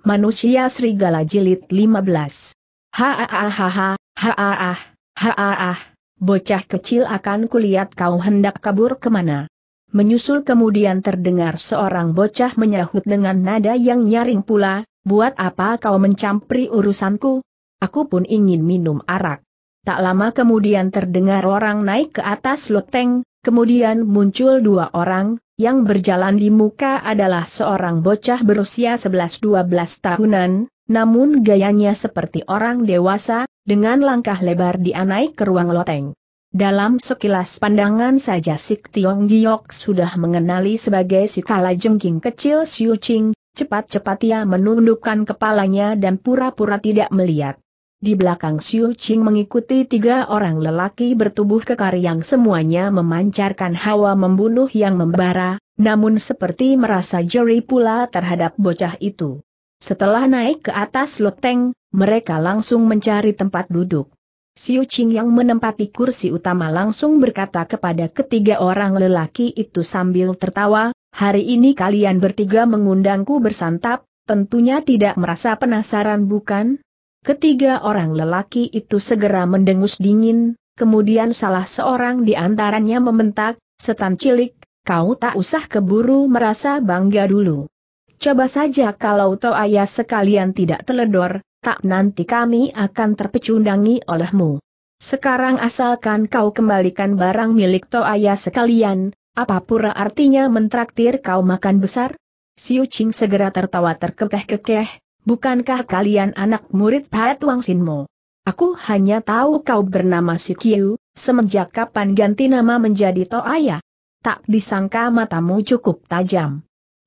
Manusia Serigala Jilid 15. ha ha ha bocah kecil akan kulihat kau hendak kabur kemana. Menyusul kemudian terdengar seorang bocah menyahut dengan nada yang nyaring pula, buat apa kau mencampri urusanku? Aku pun ingin minum arak. Tak lama kemudian terdengar orang naik ke atas loteng, kemudian muncul dua orang, yang berjalan di muka adalah seorang bocah berusia 11-12 tahunan, namun gayanya seperti orang dewasa, dengan langkah lebar dia naik ke ruang loteng. Dalam sekilas pandangan saja Sik Tiong Giok sudah mengenali sebagai si kala jengking kecil Siu Ching, cepat-cepat ia menundukkan kepalanya dan pura-pura tidak melihat. Di belakang Xiu Qing mengikuti tiga orang lelaki bertubuh kekar yang semuanya memancarkan hawa membunuh yang membara, namun seperti merasa jeri pula terhadap bocah itu. Setelah naik ke atas loteng, mereka langsung mencari tempat duduk. Xiu Qing yang menempati kursi utama langsung berkata kepada ketiga orang lelaki itu sambil tertawa, hari ini kalian bertiga mengundangku bersantap, tentunya tidak merasa penasaran bukan? Ketiga orang lelaki itu segera mendengus dingin, kemudian salah seorang di antaranya membentak, setan cilik, kau tak usah keburu merasa bangga dulu. Coba saja kalau Ayah sekalian tidak teledor, tak nanti kami akan terpecundangi olehmu. Sekarang asalkan kau kembalikan barang milik Ayah sekalian, apa pura artinya mentraktir kau makan besar? Siu Ching segera tertawa terkekeh-kekeh, bukankah kalian anak murid Pat Wang Sinmo? Aku hanya tahu kau bernama Si Kiu, semenjak kapan ganti nama menjadi Toaya. Tak disangka matamu cukup tajam.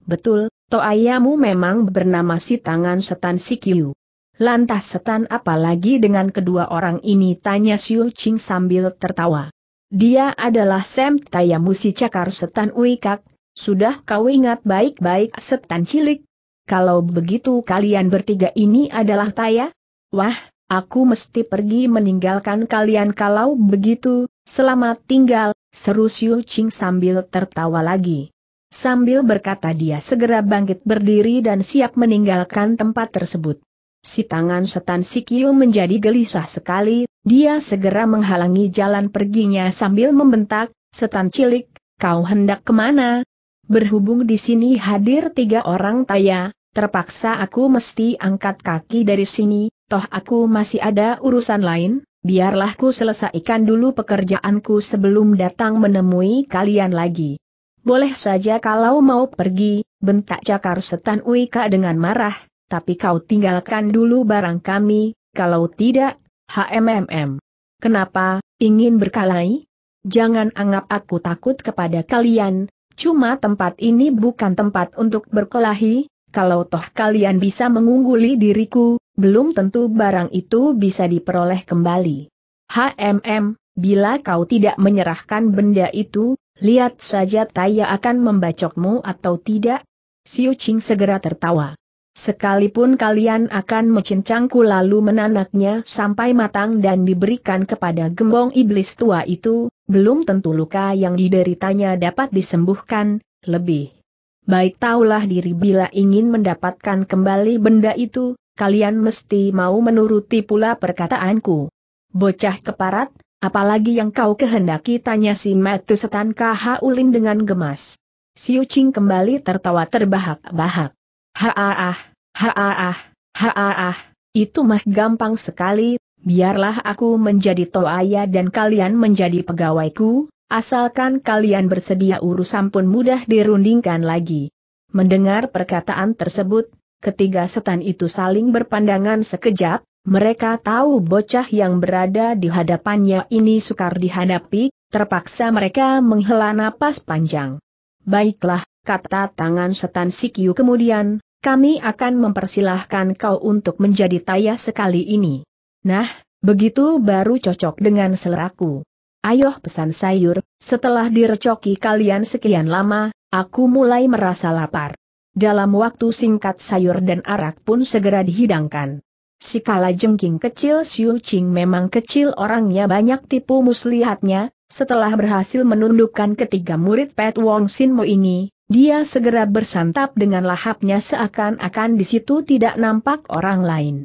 Betul, Toayamu memang bernama si tangan setan Si Kiu. Lantas setan apalagi dengan kedua orang ini tanya Siu Ching sambil tertawa. Dia adalah Sam Tayamu si cakar setan Uikak, sudah kau ingat baik-baik setan cilik, kalau begitu kalian bertiga ini adalah Taya? Wah, aku mesti pergi meninggalkan kalian kalau begitu, selamat tinggal, seru Xiu Qing sambil tertawa lagi. Sambil berkata dia segera bangkit berdiri dan siap meninggalkan tempat tersebut. Si tangan setan Si Sikio menjadi gelisah sekali, dia segera menghalangi jalan perginya sambil membentak, setan cilik, kau hendak kemana, Berhubung di sini hadir tiga orang taya, terpaksa aku mesti angkat kaki dari sini, toh aku masih ada urusan lain, biarlah ku selesaikan dulu pekerjaanku sebelum datang menemui kalian lagi. Boleh saja kalau mau pergi, bentak cakar setan Uika dengan marah, tapi kau tinggalkan dulu barang kami, kalau tidak, HMMM. Kenapa, ingin berkalai? Jangan anggap aku takut kepada kalian, Cuma tempat ini bukan tempat untuk berkelahi, kalau toh kalian bisa mengungguli diriku, belum tentu barang itu bisa diperoleh kembali. HMM, bila kau tidak menyerahkan benda itu, lihat saja Taya akan membacokmu atau tidak. Siu Ching segera tertawa. Sekalipun kalian akan mencincangku lalu menanaknya sampai matang dan diberikan kepada gembong iblis tua itu, belum tentu luka yang dideritanya dapat disembuhkan, lebih. Baik taulah diri bila ingin mendapatkan kembali benda itu, kalian mesti mau menuruti pula perkataanku. Bocah keparat, apalagi yang kau kehendaki tanya si Matu Setan Ulin dengan gemas. Siu Ching kembali tertawa terbahak-bahak. Haaah, haaah, haaah, itu mah gampang sekali, biarlah aku menjadi toaya dan kalian menjadi pegawaiku, asalkan kalian bersedia urusan pun mudah dirundingkan lagi. Mendengar perkataan tersebut, ketiga setan itu saling berpandangan sekejap, mereka tahu bocah yang berada di hadapannya ini sukar dihadapi, terpaksa mereka menghela napas panjang. Baiklah, kata tangan setan Sikyu kemudian, kami akan mempersilahkan kau untuk menjadi taya sekali ini. Nah, begitu baru cocok dengan seleraku. Ayo pesan sayur, setelah direcoki kalian sekian lama, aku mulai merasa lapar. Dalam waktu singkat sayur dan arak pun segera dihidangkan. Si kala jengking kecil Siu Qing memang kecil orangnya banyak tipu muslihatnya, setelah berhasil menundukkan ketiga murid Pet Wong Sin Mo ini, dia segera bersantap dengan lahapnya seakan-akan di situ tidak nampak orang lain.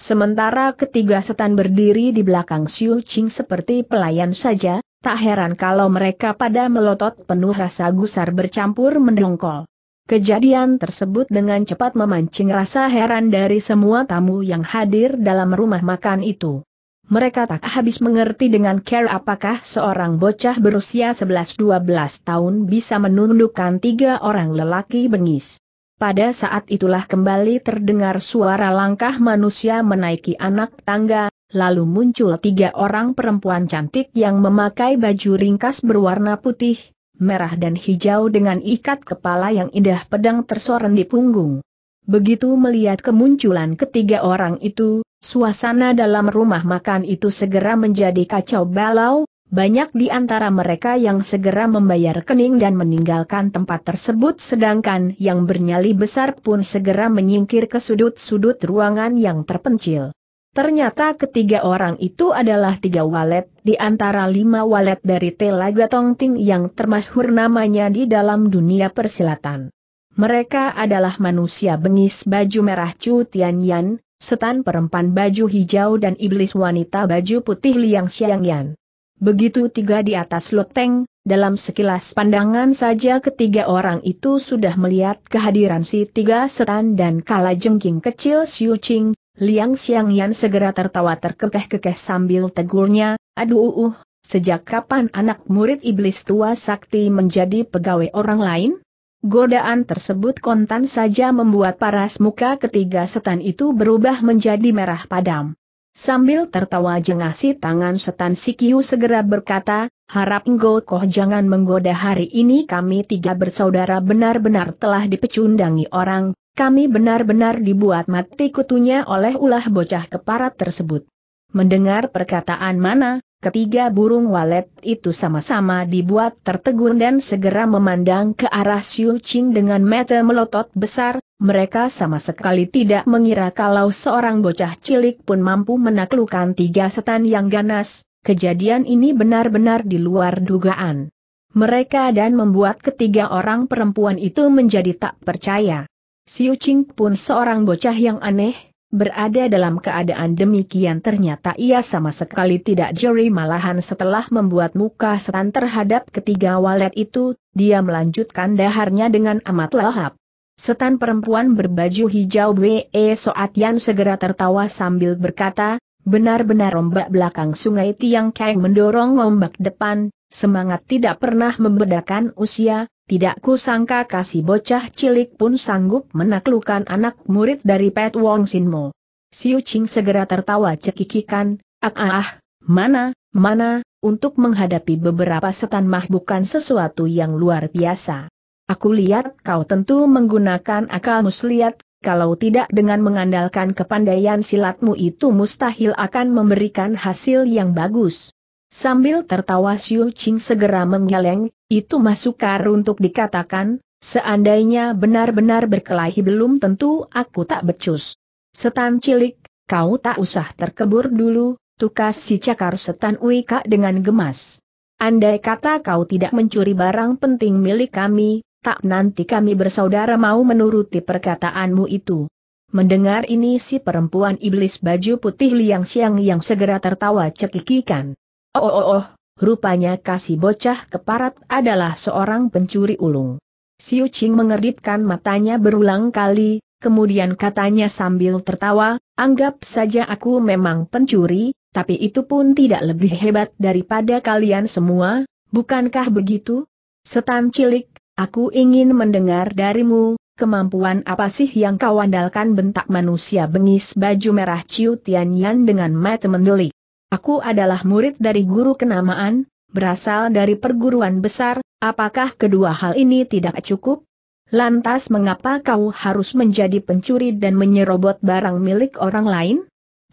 Sementara ketiga setan berdiri di belakang Xiu Qing seperti pelayan saja, tak heran kalau mereka pada melotot penuh rasa gusar bercampur mendongkol. Kejadian tersebut dengan cepat memancing rasa heran dari semua tamu yang hadir dalam rumah makan itu mereka tak habis mengerti dengan care apakah seorang bocah berusia 11-12 tahun bisa menundukkan tiga orang lelaki bengis. Pada saat itulah kembali terdengar suara langkah manusia menaiki anak tangga, lalu muncul tiga orang perempuan cantik yang memakai baju ringkas berwarna putih, merah dan hijau dengan ikat kepala yang indah pedang tersoren di punggung. Begitu melihat kemunculan ketiga orang itu, Suasana dalam rumah makan itu segera menjadi kacau balau, banyak di antara mereka yang segera membayar kening dan meninggalkan tempat tersebut sedangkan yang bernyali besar pun segera menyingkir ke sudut-sudut ruangan yang terpencil. Ternyata ketiga orang itu adalah tiga walet di antara lima walet dari Telaga Tongting yang termasyhur namanya di dalam dunia persilatan. Mereka adalah manusia bengis baju merah Chu Tianyan, setan perempuan baju hijau dan iblis wanita baju putih liang Xiangyan. Begitu tiga di atas loteng, dalam sekilas pandangan saja ketiga orang itu sudah melihat kehadiran si tiga setan dan kala jengking kecil Xiu Qing, Liang Xiangyan segera tertawa terkekeh-kekeh sambil tegurnya, aduh uh, sejak kapan anak murid iblis tua sakti menjadi pegawai orang lain? Godaan tersebut kontan saja membuat paras muka ketiga setan itu berubah menjadi merah padam. Sambil tertawa jengah si tangan setan Sikiu segera berkata, harap Ngo Koh jangan menggoda hari ini kami tiga bersaudara benar-benar telah dipecundangi orang, kami benar-benar dibuat mati kutunya oleh ulah bocah keparat tersebut. Mendengar perkataan mana, Ketiga burung walet itu sama-sama dibuat tertegun dan segera memandang ke arah Xiu Qing dengan mata melotot besar, mereka sama sekali tidak mengira kalau seorang bocah cilik pun mampu menaklukkan tiga setan yang ganas, kejadian ini benar-benar di luar dugaan. Mereka dan membuat ketiga orang perempuan itu menjadi tak percaya. Xiu Qing pun seorang bocah yang aneh, Berada dalam keadaan demikian ternyata ia sama sekali tidak jeri malahan setelah membuat muka setan terhadap ketiga walet itu, dia melanjutkan daharnya dengan amat lahap. Setan perempuan berbaju hijau B.E. Soatian segera tertawa sambil berkata, benar-benar ombak belakang sungai Tiang Kang mendorong ombak depan, Semangat tidak pernah membedakan usia, tidak kusangka kasih bocah cilik pun sanggup menaklukkan anak murid dari Pet Wong Sinmo. Siu Ching segera tertawa cekikikan, ah ah ah, mana, mana, untuk menghadapi beberapa setan mah bukan sesuatu yang luar biasa. Aku lihat kau tentu menggunakan akal muslihat, kalau tidak dengan mengandalkan kepandaian silatmu itu mustahil akan memberikan hasil yang bagus. Sambil tertawa Xiu Qing segera menggeleng, itu masuk untuk dikatakan, seandainya benar-benar berkelahi belum tentu aku tak becus. Setan cilik, kau tak usah terkebur dulu, tukas si cakar setan Uika dengan gemas. Andai kata kau tidak mencuri barang penting milik kami, tak nanti kami bersaudara mau menuruti perkataanmu itu. Mendengar ini si perempuan iblis baju putih liang siang yang segera tertawa cekikikan. Oh oh oh, rupanya kasih bocah keparat adalah seorang pencuri ulung. Siu Ching mengedipkan matanya berulang kali, kemudian katanya sambil tertawa, anggap saja aku memang pencuri, tapi itu pun tidak lebih hebat daripada kalian semua, bukankah begitu? Setan cilik, aku ingin mendengar darimu, kemampuan apa sih yang kau andalkan bentak manusia bengis baju merah Ciu Tianyan dengan mata mendelik. Aku adalah murid dari guru kenamaan, berasal dari perguruan besar, apakah kedua hal ini tidak cukup? Lantas mengapa kau harus menjadi pencuri dan menyerobot barang milik orang lain?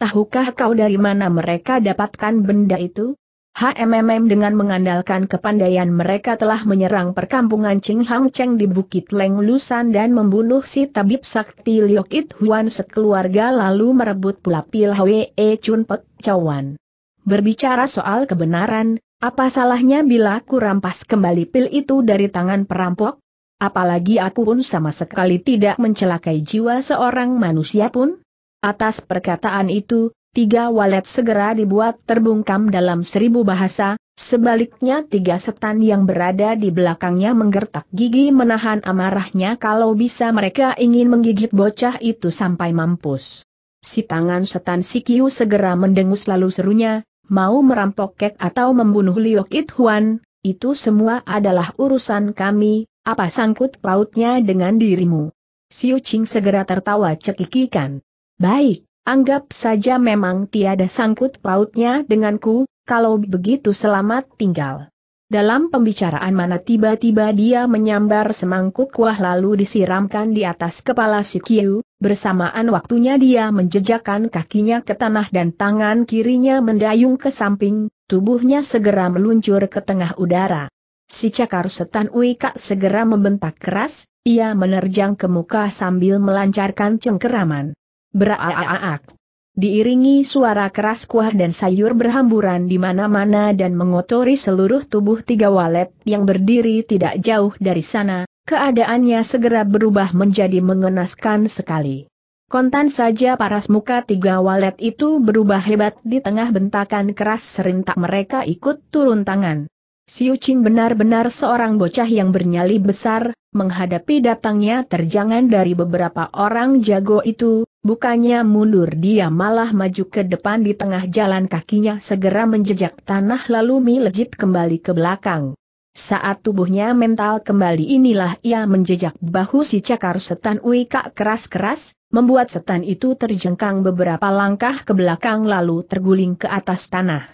Tahukah kau dari mana mereka dapatkan benda itu? HMMM dengan mengandalkan kepandaian mereka telah menyerang perkampungan Ching Hang Cheng di Bukit Leng Lusan dan membunuh si tabib sakti Liok It Huan sekeluarga lalu merebut pula Pil Hwe e Chun Pek Cawan. Berbicara soal kebenaran, apa salahnya bila aku rampas kembali pil itu dari tangan perampok? Apalagi aku pun sama sekali tidak mencelakai jiwa seorang manusia pun? Atas perkataan itu, tiga walet segera dibuat terbungkam dalam seribu bahasa, sebaliknya tiga setan yang berada di belakangnya menggertak gigi menahan amarahnya kalau bisa mereka ingin menggigit bocah itu sampai mampus. Si tangan setan Sikiu segera mendengus lalu serunya, mau merampok kek atau membunuh Liu It Huan, itu semua adalah urusan kami, apa sangkut pautnya dengan dirimu? Siu Ching segera tertawa cekikikan. Baik, anggap saja memang tiada sangkut pautnya denganku, kalau begitu selamat tinggal. Dalam pembicaraan mana tiba-tiba dia menyambar semangkuk kuah lalu disiramkan di atas kepala si Kiu, bersamaan waktunya dia menjejakkan kakinya ke tanah dan tangan kirinya mendayung ke samping, tubuhnya segera meluncur ke tengah udara. Si cakar setan Uika segera membentak keras, ia menerjang ke muka sambil melancarkan cengkeraman. Beraaak diiringi suara keras kuah dan sayur berhamburan di mana-mana dan mengotori seluruh tubuh tiga walet yang berdiri tidak jauh dari sana, keadaannya segera berubah menjadi mengenaskan sekali. Kontan saja paras muka tiga walet itu berubah hebat di tengah bentakan keras serintak mereka ikut turun tangan. Si Ching benar-benar seorang bocah yang bernyali besar, menghadapi datangnya terjangan dari beberapa orang jago itu, Bukannya mundur dia malah maju ke depan di tengah jalan kakinya segera menjejak tanah lalu melejit kembali ke belakang. Saat tubuhnya mental kembali inilah ia menjejak bahu si cakar setan Uika keras-keras, membuat setan itu terjengkang beberapa langkah ke belakang lalu terguling ke atas tanah.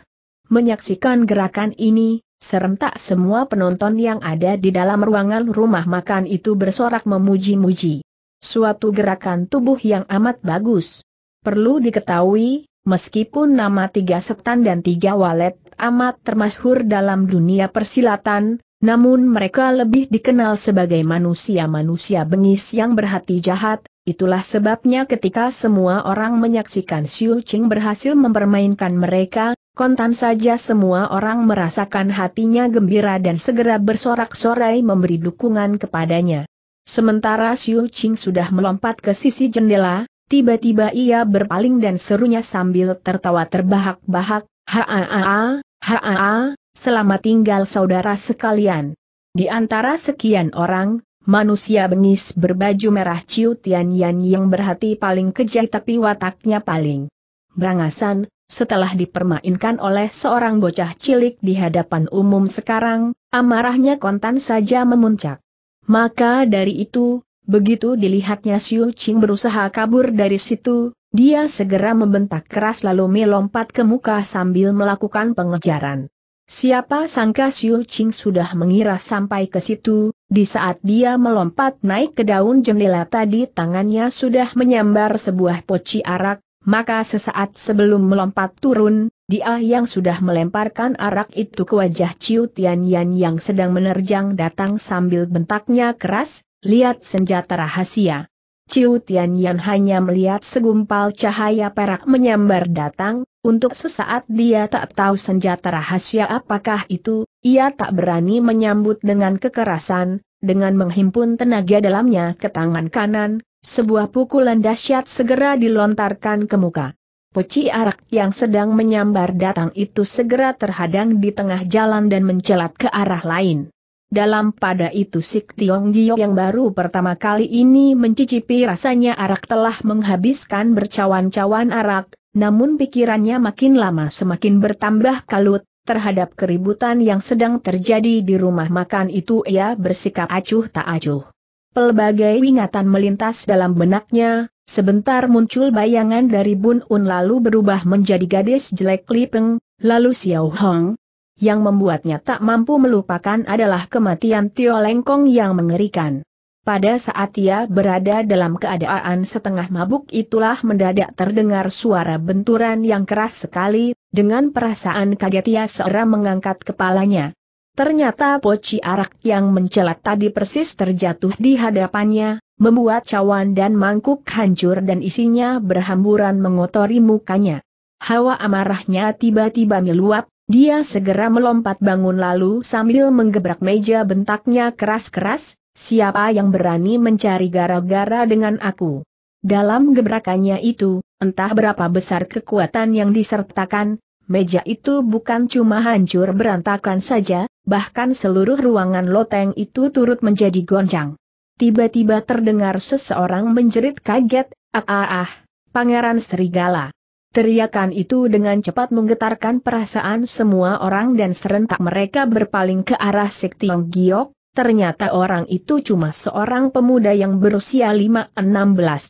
Menyaksikan gerakan ini, serentak semua penonton yang ada di dalam ruangan rumah makan itu bersorak memuji-muji suatu gerakan tubuh yang amat bagus. Perlu diketahui, meskipun nama tiga setan dan tiga walet amat termasyhur dalam dunia persilatan, namun mereka lebih dikenal sebagai manusia-manusia bengis yang berhati jahat, itulah sebabnya ketika semua orang menyaksikan Xiu Qing berhasil mempermainkan mereka, Kontan saja semua orang merasakan hatinya gembira dan segera bersorak-sorai memberi dukungan kepadanya. Sementara Xiu Qing sudah melompat ke sisi jendela, tiba-tiba ia berpaling dan serunya sambil tertawa terbahak-bahak, Haa, haa, selamat tinggal saudara sekalian. Di antara sekian orang, manusia bengis berbaju merah Ciu Tianyan yang berhati paling kejam tapi wataknya paling berangasan, setelah dipermainkan oleh seorang bocah cilik di hadapan umum sekarang, amarahnya kontan saja memuncak. Maka dari itu, begitu dilihatnya Xiu Qing berusaha kabur dari situ, dia segera membentak keras lalu melompat ke muka sambil melakukan pengejaran. Siapa sangka Xiu Qing sudah mengira sampai ke situ, di saat dia melompat naik ke daun jendela tadi tangannya sudah menyambar sebuah poci arak, maka sesaat sebelum melompat turun, dia yang sudah melemparkan arak itu ke wajah Ciu Tianyan yang sedang menerjang datang sambil bentaknya keras, lihat senjata rahasia. Ciu Tianyan hanya melihat segumpal cahaya perak menyambar datang, untuk sesaat dia tak tahu senjata rahasia apakah itu, ia tak berani menyambut dengan kekerasan, dengan menghimpun tenaga dalamnya ke tangan kanan, sebuah pukulan dahsyat segera dilontarkan ke muka. Poci arak yang sedang menyambar datang itu segera terhadang di tengah jalan dan mencelat ke arah lain. Dalam pada itu Sik Tiong Giyok yang baru pertama kali ini mencicipi rasanya arak telah menghabiskan bercawan-cawan arak, namun pikirannya makin lama semakin bertambah kalut, terhadap keributan yang sedang terjadi di rumah makan itu ia bersikap acuh tak acuh. Pelbagai ingatan melintas dalam benaknya, Sebentar muncul bayangan dari Bun Un lalu berubah menjadi gadis jelek Lipeng, lalu Xiao Hong. Yang membuatnya tak mampu melupakan adalah kematian Tio Lengkong yang mengerikan. Pada saat ia berada dalam keadaan setengah mabuk itulah mendadak terdengar suara benturan yang keras sekali, dengan perasaan kaget ia segera mengangkat kepalanya. Ternyata poci arak yang mencelat tadi persis terjatuh di hadapannya, membuat cawan dan mangkuk hancur dan isinya berhamburan mengotori mukanya. Hawa amarahnya tiba-tiba meluap, dia segera melompat bangun lalu sambil menggebrak meja bentaknya keras-keras, siapa yang berani mencari gara-gara dengan aku. Dalam gebrakannya itu, entah berapa besar kekuatan yang disertakan, meja itu bukan cuma hancur berantakan saja, bahkan seluruh ruangan loteng itu turut menjadi goncang. Tiba-tiba terdengar seseorang menjerit kaget, ah ah ah, Pangeran Serigala. Teriakan itu dengan cepat menggetarkan perasaan semua orang dan serentak mereka berpaling ke arah Sektiong Giok, ternyata orang itu cuma seorang pemuda yang berusia 5-16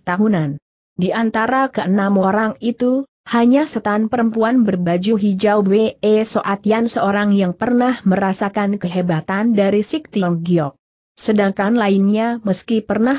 tahunan. Di antara keenam orang itu, hanya setan perempuan berbaju hijau W.E. Soatian seorang yang pernah merasakan kehebatan dari Siktiong Giok. Sedangkan lainnya meski pernah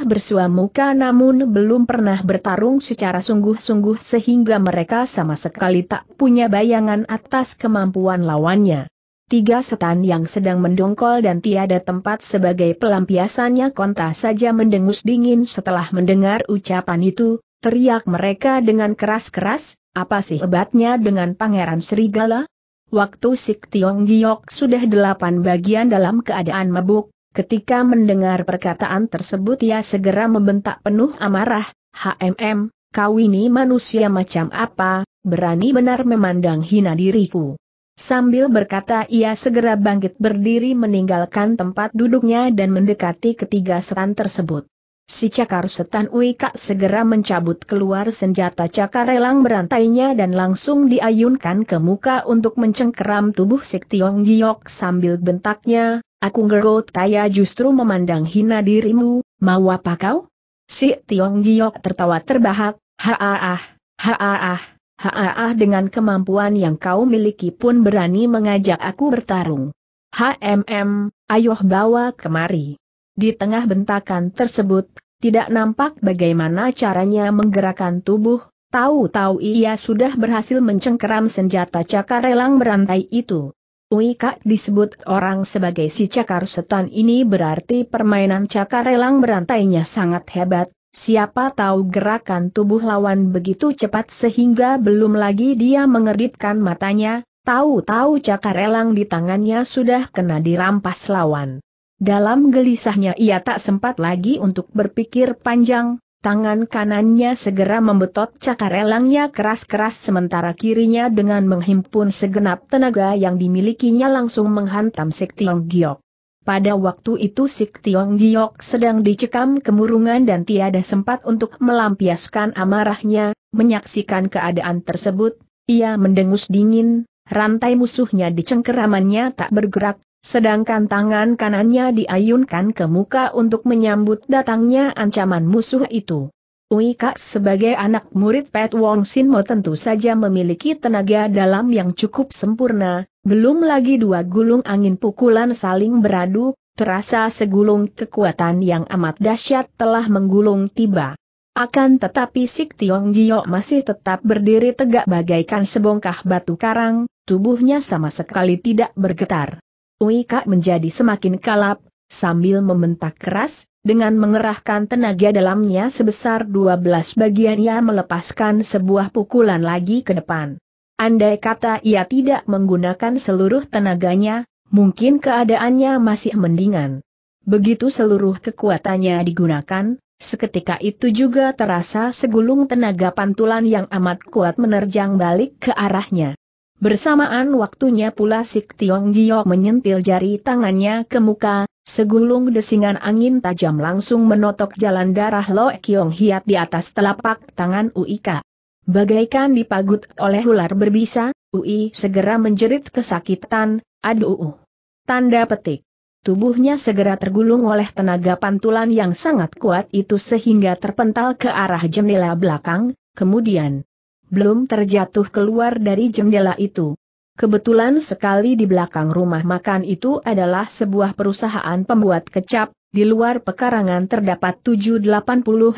muka, namun belum pernah bertarung secara sungguh-sungguh sehingga mereka sama sekali tak punya bayangan atas kemampuan lawannya. Tiga setan yang sedang mendongkol dan tiada tempat sebagai pelampiasannya konta saja mendengus dingin setelah mendengar ucapan itu, teriak mereka dengan keras-keras, apa sih hebatnya dengan pangeran serigala? Waktu Sik Tiong Giok sudah delapan bagian dalam keadaan mabuk, Ketika mendengar perkataan tersebut ia segera membentak penuh amarah, HMM, kau ini manusia macam apa, berani benar memandang hina diriku. Sambil berkata ia segera bangkit berdiri meninggalkan tempat duduknya dan mendekati ketiga setan tersebut. Si cakar setan Uika segera mencabut keluar senjata cakar elang berantainya dan langsung diayunkan ke muka untuk mencengkeram tubuh Sik Tiong Giok sambil bentaknya, Aku ngerot Taya justru memandang hina dirimu, mau apa kau? Si Tiong Giok tertawa terbahak, haaah, haaah, haaah dengan kemampuan yang kau miliki pun berani mengajak aku bertarung. HMM, ayoh bawa kemari. Di tengah bentakan tersebut, tidak nampak bagaimana caranya menggerakkan tubuh, tahu-tahu ia sudah berhasil mencengkeram senjata cakar elang berantai itu. Uikak disebut orang sebagai si cakar setan ini berarti permainan cakar elang berantainya sangat hebat, siapa tahu gerakan tubuh lawan begitu cepat sehingga belum lagi dia mengeritkan matanya, tahu-tahu cakar elang di tangannya sudah kena dirampas lawan. Dalam gelisahnya ia tak sempat lagi untuk berpikir panjang, Tangan kanannya segera membetot cakar elangnya keras-keras sementara kirinya dengan menghimpun segenap tenaga yang dimilikinya langsung menghantam Sik Tiong Giok. Pada waktu itu Sik Tiong Giok sedang dicekam kemurungan dan tiada sempat untuk melampiaskan amarahnya, menyaksikan keadaan tersebut, ia mendengus dingin, rantai musuhnya di cengkeramannya tak bergerak, Sedangkan tangan kanannya diayunkan ke muka untuk menyambut datangnya ancaman musuh itu. Ui Kak sebagai anak murid Pet Wong Sin Mo tentu saja memiliki tenaga dalam yang cukup sempurna, belum lagi dua gulung angin pukulan saling beradu, terasa segulung kekuatan yang amat dahsyat telah menggulung tiba. Akan tetapi Sik Tiong Gio masih tetap berdiri tegak bagaikan sebongkah batu karang, tubuhnya sama sekali tidak bergetar. Uika menjadi semakin kalap, sambil membentak keras, dengan mengerahkan tenaga dalamnya sebesar 12 bagian ia melepaskan sebuah pukulan lagi ke depan. Andai kata ia tidak menggunakan seluruh tenaganya, mungkin keadaannya masih mendingan. Begitu seluruh kekuatannya digunakan, seketika itu juga terasa segulung tenaga pantulan yang amat kuat menerjang balik ke arahnya. Bersamaan waktunya pula Sik Tiong Giok menyentil jari tangannya ke muka, segulung desingan angin tajam langsung menotok jalan darah Lo Kiong Hiat di atas telapak tangan Uika. Bagaikan dipagut oleh ular berbisa, Ui segera menjerit kesakitan, aduh. Tanda petik. Tubuhnya segera tergulung oleh tenaga pantulan yang sangat kuat itu sehingga terpental ke arah jendela belakang, kemudian belum terjatuh keluar dari jendela itu. Kebetulan sekali di belakang rumah makan itu adalah sebuah perusahaan pembuat kecap, di luar pekarangan terdapat 780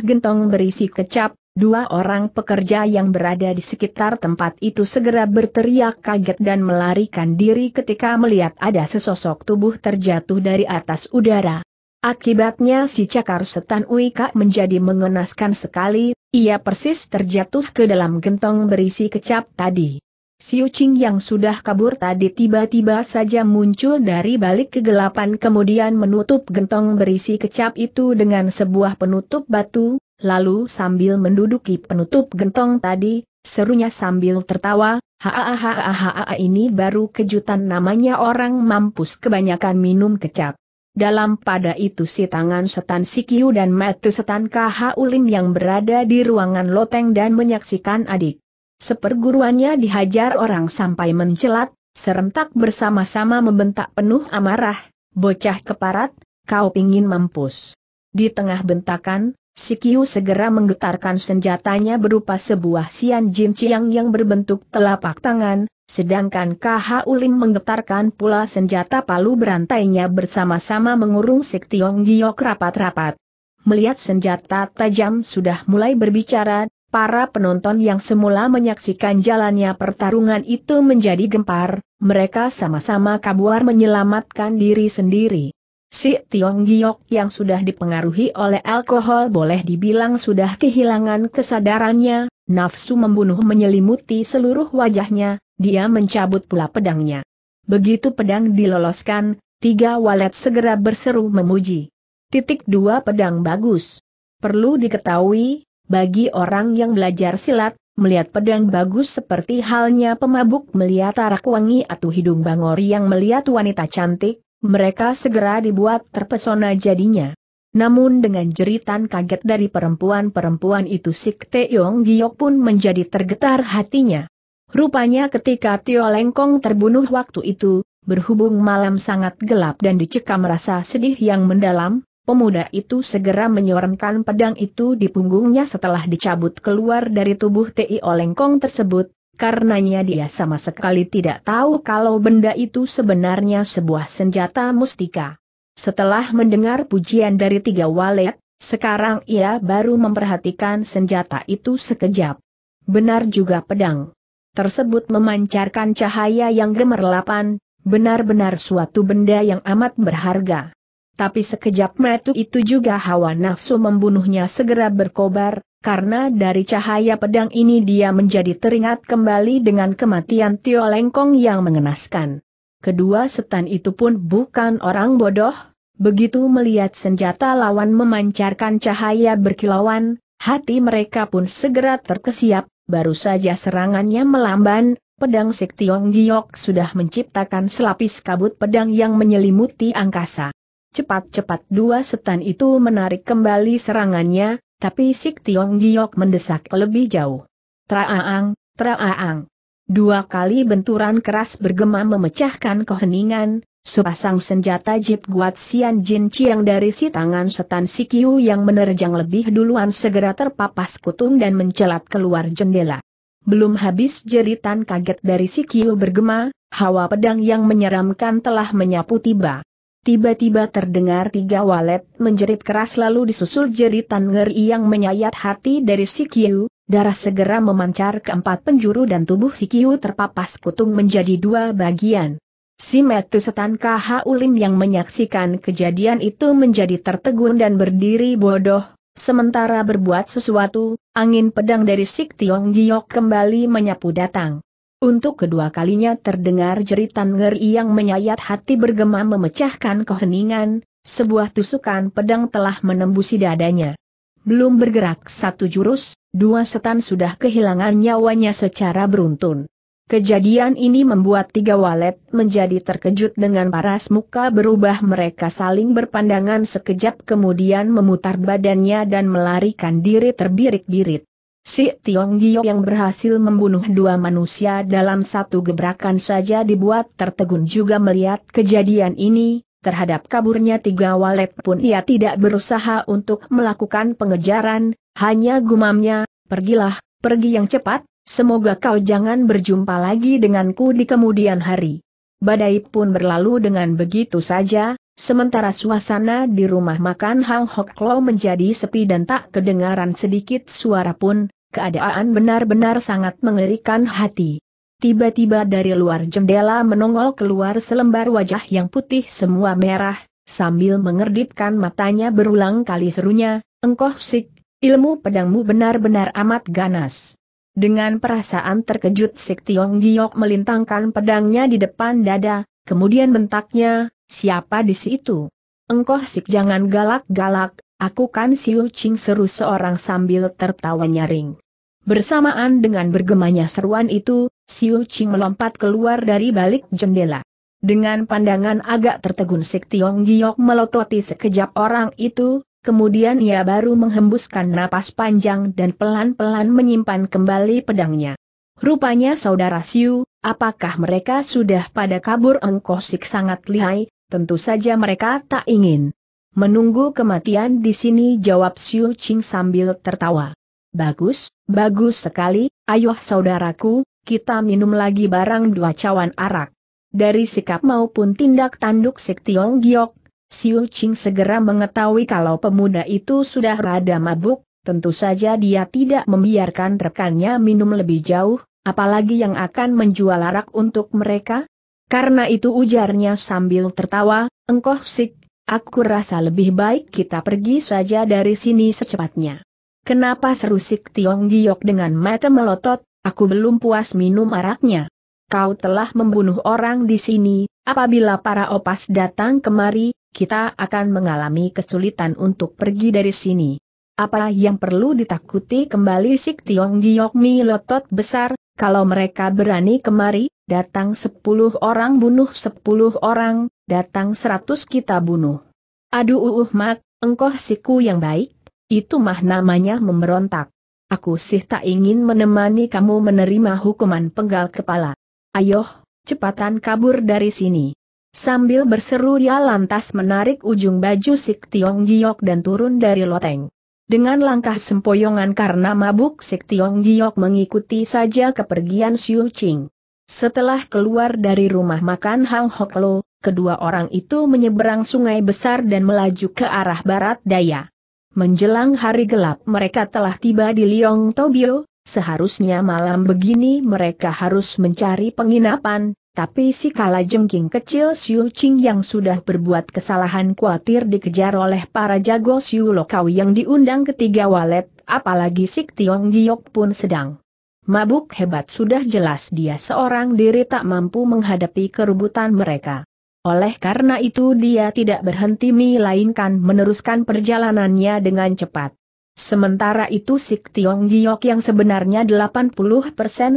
gentong berisi kecap, dua orang pekerja yang berada di sekitar tempat itu segera berteriak kaget dan melarikan diri ketika melihat ada sesosok tubuh terjatuh dari atas udara. Akibatnya si cakar setan Uika menjadi mengenaskan sekali, ia persis terjatuh ke dalam gentong berisi kecap tadi. Siu yang sudah kabur tadi tiba-tiba saja muncul dari balik kegelapan kemudian menutup gentong berisi kecap itu dengan sebuah penutup batu, lalu sambil menduduki penutup gentong tadi, serunya sambil tertawa, hahaha ini baru kejutan namanya orang mampus kebanyakan minum kecap. Dalam pada itu si tangan setan Sikiu dan metu setan KH Ulim yang berada di ruangan loteng dan menyaksikan adik. Seperguruannya dihajar orang sampai mencelat, serentak bersama-sama membentak penuh amarah, bocah keparat, kau pingin mampus. Di tengah bentakan, Sikiu segera menggetarkan senjatanya berupa sebuah sian jin ciang yang berbentuk telapak tangan, sedangkan KH Ulim menggetarkan pula senjata palu berantainya bersama-sama mengurung Sik Tiong Giok rapat-rapat. Melihat senjata tajam sudah mulai berbicara, para penonton yang semula menyaksikan jalannya pertarungan itu menjadi gempar, mereka sama-sama kabuar menyelamatkan diri sendiri. Si Tiong Giok yang sudah dipengaruhi oleh alkohol boleh dibilang sudah kehilangan kesadarannya, nafsu membunuh menyelimuti seluruh wajahnya, dia mencabut pula pedangnya. Begitu pedang diloloskan, tiga walet segera berseru memuji. Titik dua pedang bagus. Perlu diketahui, bagi orang yang belajar silat, melihat pedang bagus seperti halnya pemabuk melihat arak wangi atau hidung bangori yang melihat wanita cantik, mereka segera dibuat terpesona jadinya. Namun dengan jeritan kaget dari perempuan-perempuan itu Sik Teong Giok pun menjadi tergetar hatinya. Rupanya ketika Tio Lengkong terbunuh waktu itu, berhubung malam sangat gelap dan dicekam rasa sedih yang mendalam, pemuda itu segera menyorongkan pedang itu di punggungnya setelah dicabut keluar dari tubuh Tio Lengkong tersebut, karenanya dia sama sekali tidak tahu kalau benda itu sebenarnya sebuah senjata mustika. Setelah mendengar pujian dari tiga walet, sekarang ia baru memperhatikan senjata itu sekejap. Benar juga pedang. Tersebut memancarkan cahaya yang gemerlapan, benar-benar suatu benda yang amat berharga. Tapi sekejap metu itu juga hawa nafsu membunuhnya segera berkobar, karena dari cahaya pedang ini dia menjadi teringat kembali dengan kematian Tio Lengkong yang mengenaskan. Kedua setan itu pun bukan orang bodoh, begitu melihat senjata lawan memancarkan cahaya berkilauan, hati mereka pun segera terkesiap, baru saja serangannya melamban, pedang Sik Tiong Giok sudah menciptakan selapis kabut pedang yang menyelimuti angkasa. Cepat-cepat dua setan itu menarik kembali serangannya, tapi Sik Tiong Giok mendesak lebih jauh. Traaang, traaang. Dua kali benturan keras bergema memecahkan keheningan, sepasang senjata Jip Guat Sian Jin Chiang dari si tangan setan Sikiu yang menerjang lebih duluan segera terpapas kutung dan mencelat keluar jendela. Belum habis jeritan kaget dari Sikiu bergema, hawa pedang yang menyeramkan telah menyapu tiba. Tiba-tiba terdengar tiga walet menjerit keras lalu disusul jeritan ngeri yang menyayat hati dari si Kiu, darah segera memancar ke empat penjuru dan tubuh si Kiu terpapas kutung menjadi dua bagian. Si Metu Setan KH Ulim yang menyaksikan kejadian itu menjadi tertegun dan berdiri bodoh, sementara berbuat sesuatu, angin pedang dari Sik Tiong Giok kembali menyapu datang. Untuk kedua kalinya terdengar jeritan ngeri yang menyayat hati bergema memecahkan keheningan, sebuah tusukan pedang telah menembusi dadanya. Belum bergerak satu jurus, dua setan sudah kehilangan nyawanya secara beruntun. Kejadian ini membuat tiga walet menjadi terkejut dengan paras muka berubah mereka saling berpandangan sekejap kemudian memutar badannya dan melarikan diri terbirik-birit. Si Tiong Giyo yang berhasil membunuh dua manusia dalam satu gebrakan saja dibuat tertegun juga melihat kejadian ini, terhadap kaburnya tiga walet pun ia tidak berusaha untuk melakukan pengejaran, hanya gumamnya, pergilah, pergi yang cepat, semoga kau jangan berjumpa lagi denganku di kemudian hari. Badai pun berlalu dengan begitu saja, Sementara suasana di rumah makan Hang Hok Lo menjadi sepi dan tak kedengaran sedikit suara pun, keadaan benar-benar sangat mengerikan hati. Tiba-tiba dari luar jendela menongol keluar selembar wajah yang putih semua merah, sambil mengerdipkan matanya berulang kali serunya, engkoh sik, ilmu pedangmu benar-benar amat ganas. Dengan perasaan terkejut Sik Tiong Giok melintangkan pedangnya di depan dada, kemudian bentaknya, siapa di situ? Engkoh Sik jangan galak-galak, Aku kan Siu Ching seru seorang sambil tertawa nyaring. Bersamaan dengan bergemanya seruan itu, Siu Ching melompat keluar dari balik jendela. Dengan pandangan agak tertegun Sik Tiong Giok melototi sekejap orang itu, kemudian ia baru menghembuskan napas panjang dan pelan-pelan menyimpan kembali pedangnya. Rupanya saudara Siu, apakah mereka sudah pada kabur engkosik sangat lihai, tentu saja mereka tak ingin Menunggu kematian di sini jawab Xiu Qing sambil tertawa. Bagus, bagus sekali, ayo saudaraku, kita minum lagi barang dua cawan arak. Dari sikap maupun tindak tanduk Sik Tiong Giok, Xiu Qing segera mengetahui kalau pemuda itu sudah rada mabuk, tentu saja dia tidak membiarkan rekannya minum lebih jauh, apalagi yang akan menjual arak untuk mereka. Karena itu ujarnya sambil tertawa, engkau Sik Aku rasa lebih baik kita pergi saja dari sini secepatnya. Kenapa seru Sik Tiong Giok dengan mata melotot, aku belum puas minum araknya. Kau telah membunuh orang di sini, apabila para opas datang kemari, kita akan mengalami kesulitan untuk pergi dari sini. Apa yang perlu ditakuti kembali Sik Tiong Giok Mi Lotot besar, kalau mereka berani kemari, datang sepuluh orang bunuh sepuluh orang, datang seratus kita bunuh. Aduh uuh uh, mat, engkau siku yang baik, itu mah namanya memberontak. Aku sih tak ingin menemani kamu menerima hukuman penggal kepala. Ayoh, cepatan kabur dari sini. Sambil berseru dia lantas menarik ujung baju Sik Tiong Giok dan turun dari loteng. Dengan langkah sempoyongan karena mabuk Sik Tiong Giok mengikuti saja kepergian Siu Ching. Setelah keluar dari rumah makan Hang Hok Lo, kedua orang itu menyeberang sungai besar dan melaju ke arah barat daya. Menjelang hari gelap mereka telah tiba di Liong Tobio, seharusnya malam begini mereka harus mencari penginapan, tapi si jengking kecil Siu Ching yang sudah berbuat kesalahan khawatir dikejar oleh para jago Siu Lokau yang diundang ketiga walet, apalagi si Tiong Giok pun sedang. Mabuk hebat sudah jelas dia seorang diri tak mampu menghadapi kerubutan mereka. Oleh karena itu dia tidak berhenti melainkan meneruskan perjalanannya dengan cepat. Sementara itu Sik Tiong Giok yang sebenarnya 80%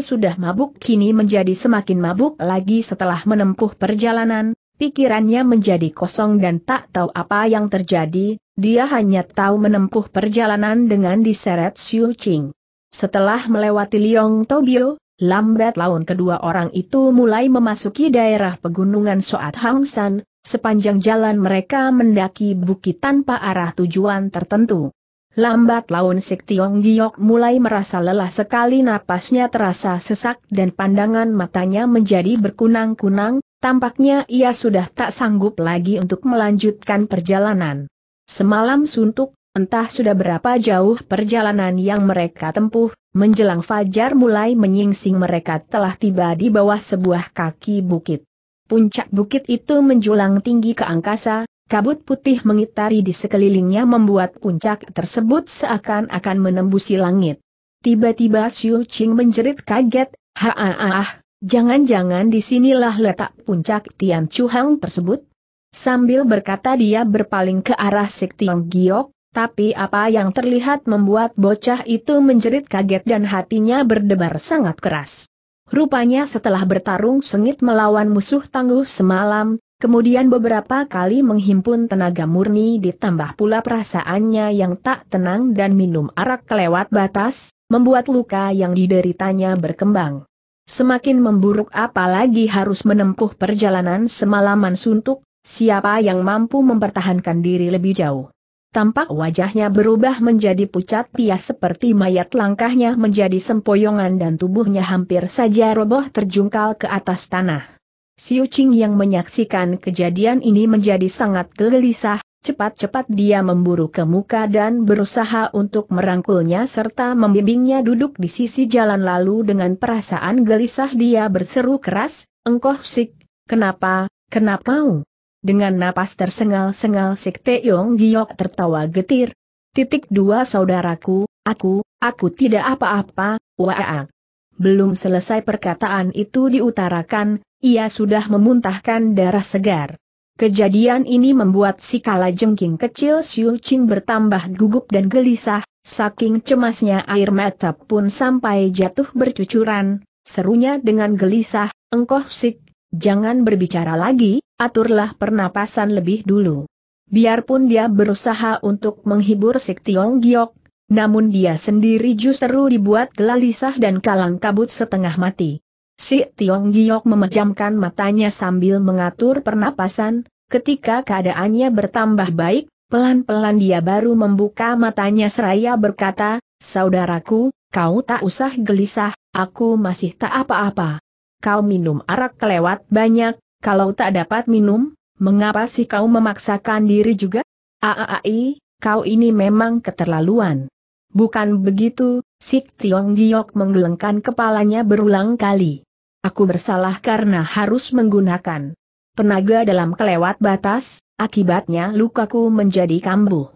sudah mabuk kini menjadi semakin mabuk lagi setelah menempuh perjalanan, pikirannya menjadi kosong dan tak tahu apa yang terjadi, dia hanya tahu menempuh perjalanan dengan diseret Xiu Qing. Setelah melewati Liong Tobio, lambat laun kedua orang itu mulai memasuki daerah pegunungan Soat Hang San, sepanjang jalan mereka mendaki bukit tanpa arah tujuan tertentu. Lambat laun Sik Tiong Giok mulai merasa lelah sekali napasnya terasa sesak dan pandangan matanya menjadi berkunang-kunang, tampaknya ia sudah tak sanggup lagi untuk melanjutkan perjalanan. Semalam suntuk, entah sudah berapa jauh perjalanan yang mereka tempuh, menjelang fajar mulai menyingsing mereka telah tiba di bawah sebuah kaki bukit. Puncak bukit itu menjulang tinggi ke angkasa, Kabut putih mengitari di sekelilingnya membuat puncak tersebut seakan-akan menembusi langit. Tiba-tiba Xiu Qing menjerit kaget, ha jangan-jangan disinilah letak puncak Tian Chu Hang tersebut? Sambil berkata dia berpaling ke arah Sik Tiong Giok, tapi apa yang terlihat membuat bocah itu menjerit kaget dan hatinya berdebar sangat keras. Rupanya setelah bertarung sengit melawan musuh tangguh semalam, Kemudian beberapa kali menghimpun tenaga murni ditambah pula perasaannya yang tak tenang dan minum arak kelewat batas, membuat luka yang dideritanya berkembang. Semakin memburuk apalagi harus menempuh perjalanan semalaman suntuk, siapa yang mampu mempertahankan diri lebih jauh. Tampak wajahnya berubah menjadi pucat pias seperti mayat langkahnya menjadi sempoyongan dan tubuhnya hampir saja roboh terjungkal ke atas tanah. Siu Ching yang menyaksikan kejadian ini menjadi sangat gelisah, cepat-cepat dia memburu ke muka dan berusaha untuk merangkulnya serta membimbingnya duduk di sisi jalan lalu dengan perasaan gelisah dia berseru keras, Engkoh Sik, kenapa, kenapa mau? Dengan napas tersengal-sengal Sik Yong Giok tertawa getir. Titik dua saudaraku, aku, aku tidak apa-apa, waak. Belum selesai perkataan itu diutarakan, ia sudah memuntahkan darah segar. Kejadian ini membuat si kala jengking kecil Xiu Qing bertambah gugup dan gelisah, saking cemasnya air mata pun sampai jatuh bercucuran, serunya dengan gelisah, engkoh sik, jangan berbicara lagi, aturlah pernapasan lebih dulu. Biarpun dia berusaha untuk menghibur Sik Tiong Giok, namun dia sendiri justru dibuat gelisah dan kalang kabut setengah mati. Si Tiong Giok memejamkan matanya sambil mengatur pernapasan, ketika keadaannya bertambah baik, pelan-pelan dia baru membuka matanya seraya berkata, Saudaraku, kau tak usah gelisah, aku masih tak apa-apa. Kau minum arak kelewat banyak, kalau tak dapat minum, mengapa sih kau memaksakan diri juga? Aaai, kau ini memang keterlaluan. Bukan begitu, Sik Tiong Giok menggelengkan kepalanya berulang kali. Aku bersalah karena harus menggunakan tenaga dalam kelewat batas, akibatnya lukaku menjadi kambuh.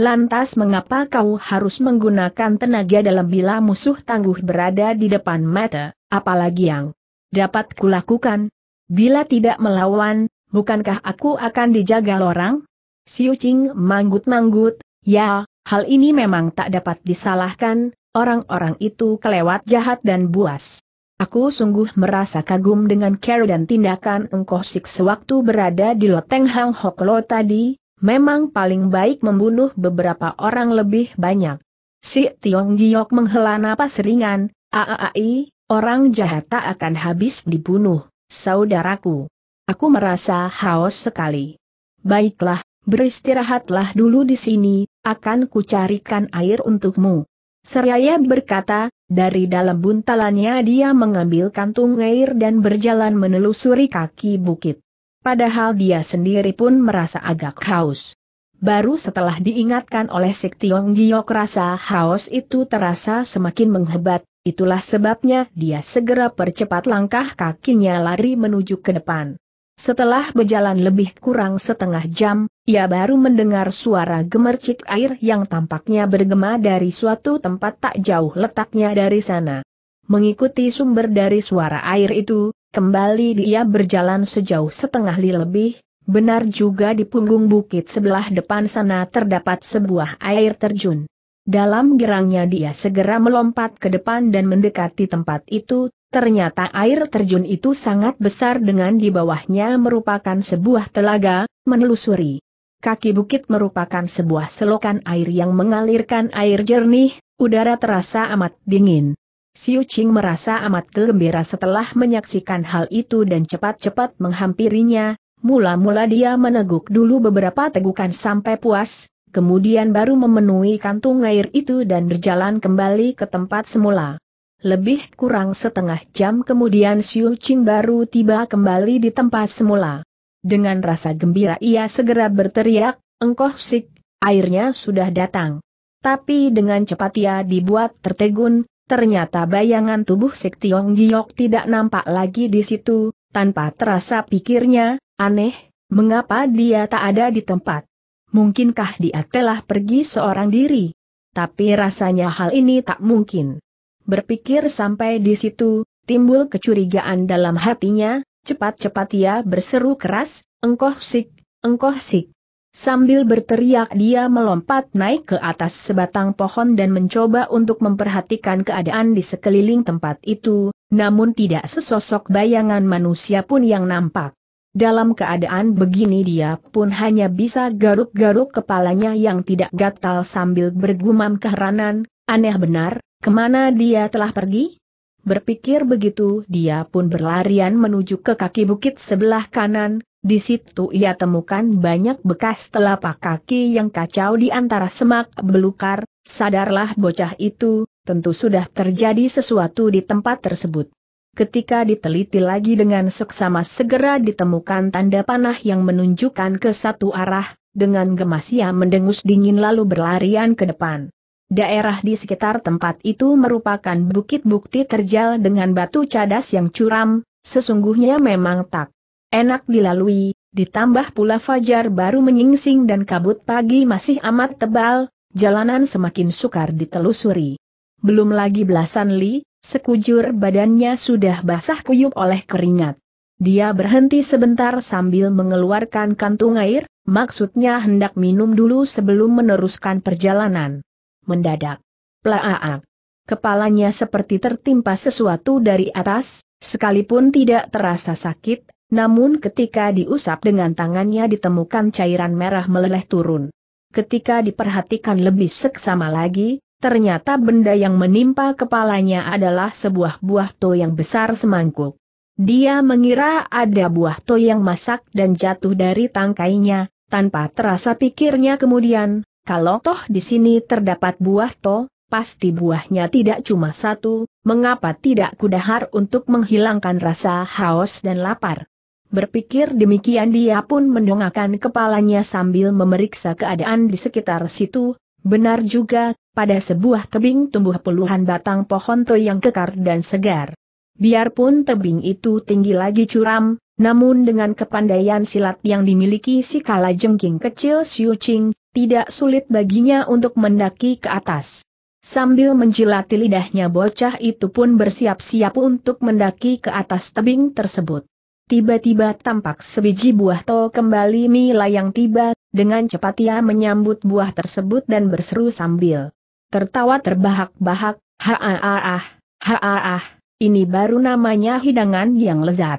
Lantas mengapa kau harus menggunakan tenaga dalam bila musuh tangguh berada di depan mata, apalagi yang dapat kulakukan? Bila tidak melawan, bukankah aku akan dijaga orang? Siu Ching manggut-manggut, ya, Hal ini memang tak dapat disalahkan, orang-orang itu kelewat jahat dan buas. Aku sungguh merasa kagum dengan care dan tindakan engkau sik sewaktu berada di loteng Hang Hok Lo tadi, memang paling baik membunuh beberapa orang lebih banyak. Si Tiong Giok menghela napas ringan, aai, orang jahat tak akan habis dibunuh, saudaraku. Aku merasa haus sekali. Baiklah, beristirahatlah dulu di sini, akan kucarikan air untukmu. Seraya berkata, dari dalam buntalannya dia mengambil kantung air dan berjalan menelusuri kaki bukit. Padahal dia sendiri pun merasa agak haus. Baru setelah diingatkan oleh Tiong Giok rasa haus itu terasa semakin menghebat, itulah sebabnya dia segera percepat langkah kakinya lari menuju ke depan. Setelah berjalan lebih kurang setengah jam, ia baru mendengar suara gemercik air yang tampaknya bergema dari suatu tempat tak jauh letaknya dari sana. Mengikuti sumber dari suara air itu, kembali dia berjalan sejauh setengah li lebih, benar juga di punggung bukit sebelah depan sana terdapat sebuah air terjun. Dalam gerangnya dia segera melompat ke depan dan mendekati tempat itu, ternyata air terjun itu sangat besar dengan di bawahnya merupakan sebuah telaga, menelusuri. Kaki bukit merupakan sebuah selokan air yang mengalirkan air jernih, udara terasa amat dingin. Siu Qing merasa amat gembira setelah menyaksikan hal itu dan cepat-cepat menghampirinya, mula-mula dia meneguk dulu beberapa tegukan sampai puas, kemudian baru memenuhi kantung air itu dan berjalan kembali ke tempat semula. Lebih kurang setengah jam kemudian Siu Qing baru tiba kembali di tempat semula. Dengan rasa gembira ia segera berteriak, engkoh sik, airnya sudah datang. Tapi dengan cepat ia dibuat tertegun, ternyata bayangan tubuh Sik Tiong Giok tidak nampak lagi di situ, tanpa terasa pikirnya, aneh, mengapa dia tak ada di tempat. Mungkinkah dia telah pergi seorang diri? Tapi rasanya hal ini tak mungkin. Berpikir sampai di situ, timbul kecurigaan dalam hatinya, Cepat-cepat ia berseru keras, engkoh sik, engkoh sik. Sambil berteriak dia melompat naik ke atas sebatang pohon dan mencoba untuk memperhatikan keadaan di sekeliling tempat itu, namun tidak sesosok bayangan manusia pun yang nampak. Dalam keadaan begini dia pun hanya bisa garuk-garuk kepalanya yang tidak gatal sambil bergumam keheranan, aneh benar, kemana dia telah pergi? Berpikir begitu dia pun berlarian menuju ke kaki bukit sebelah kanan, di situ ia temukan banyak bekas telapak kaki yang kacau di antara semak belukar, sadarlah bocah itu, tentu sudah terjadi sesuatu di tempat tersebut. Ketika diteliti lagi dengan seksama segera ditemukan tanda panah yang menunjukkan ke satu arah, dengan gemas ia mendengus dingin lalu berlarian ke depan. Daerah di sekitar tempat itu merupakan bukit-bukit terjal dengan batu cadas yang curam, sesungguhnya memang tak enak dilalui, ditambah pula fajar baru menyingsing dan kabut pagi masih amat tebal, jalanan semakin sukar ditelusuri. Belum lagi belasan li, sekujur badannya sudah basah kuyup oleh keringat. Dia berhenti sebentar sambil mengeluarkan kantung air, maksudnya hendak minum dulu sebelum meneruskan perjalanan mendadak. Plaaak. Kepalanya seperti tertimpa sesuatu dari atas, sekalipun tidak terasa sakit, namun ketika diusap dengan tangannya ditemukan cairan merah meleleh turun. Ketika diperhatikan lebih seksama lagi, ternyata benda yang menimpa kepalanya adalah sebuah buah to yang besar semangkuk. Dia mengira ada buah to yang masak dan jatuh dari tangkainya, tanpa terasa pikirnya kemudian, kalau toh di sini terdapat buah to, pasti buahnya tidak cuma satu, mengapa tidak kudahar untuk menghilangkan rasa haus dan lapar? Berpikir demikian dia pun mendongakkan kepalanya sambil memeriksa keadaan di sekitar situ, benar juga, pada sebuah tebing tumbuh puluhan batang pohon to yang kekar dan segar. Biarpun tebing itu tinggi lagi curam, namun dengan kepandaian silat yang dimiliki si kala jengking kecil Siu Ching, tidak sulit baginya untuk mendaki ke atas. Sambil menjilati lidahnya bocah itu pun bersiap-siap untuk mendaki ke atas tebing tersebut. Tiba-tiba tampak sebiji buah tol kembali Mila yang tiba, dengan cepat ia menyambut buah tersebut dan berseru sambil tertawa terbahak-bahak, ha-ah-ah, ha-ah, ini baru namanya hidangan yang lezat.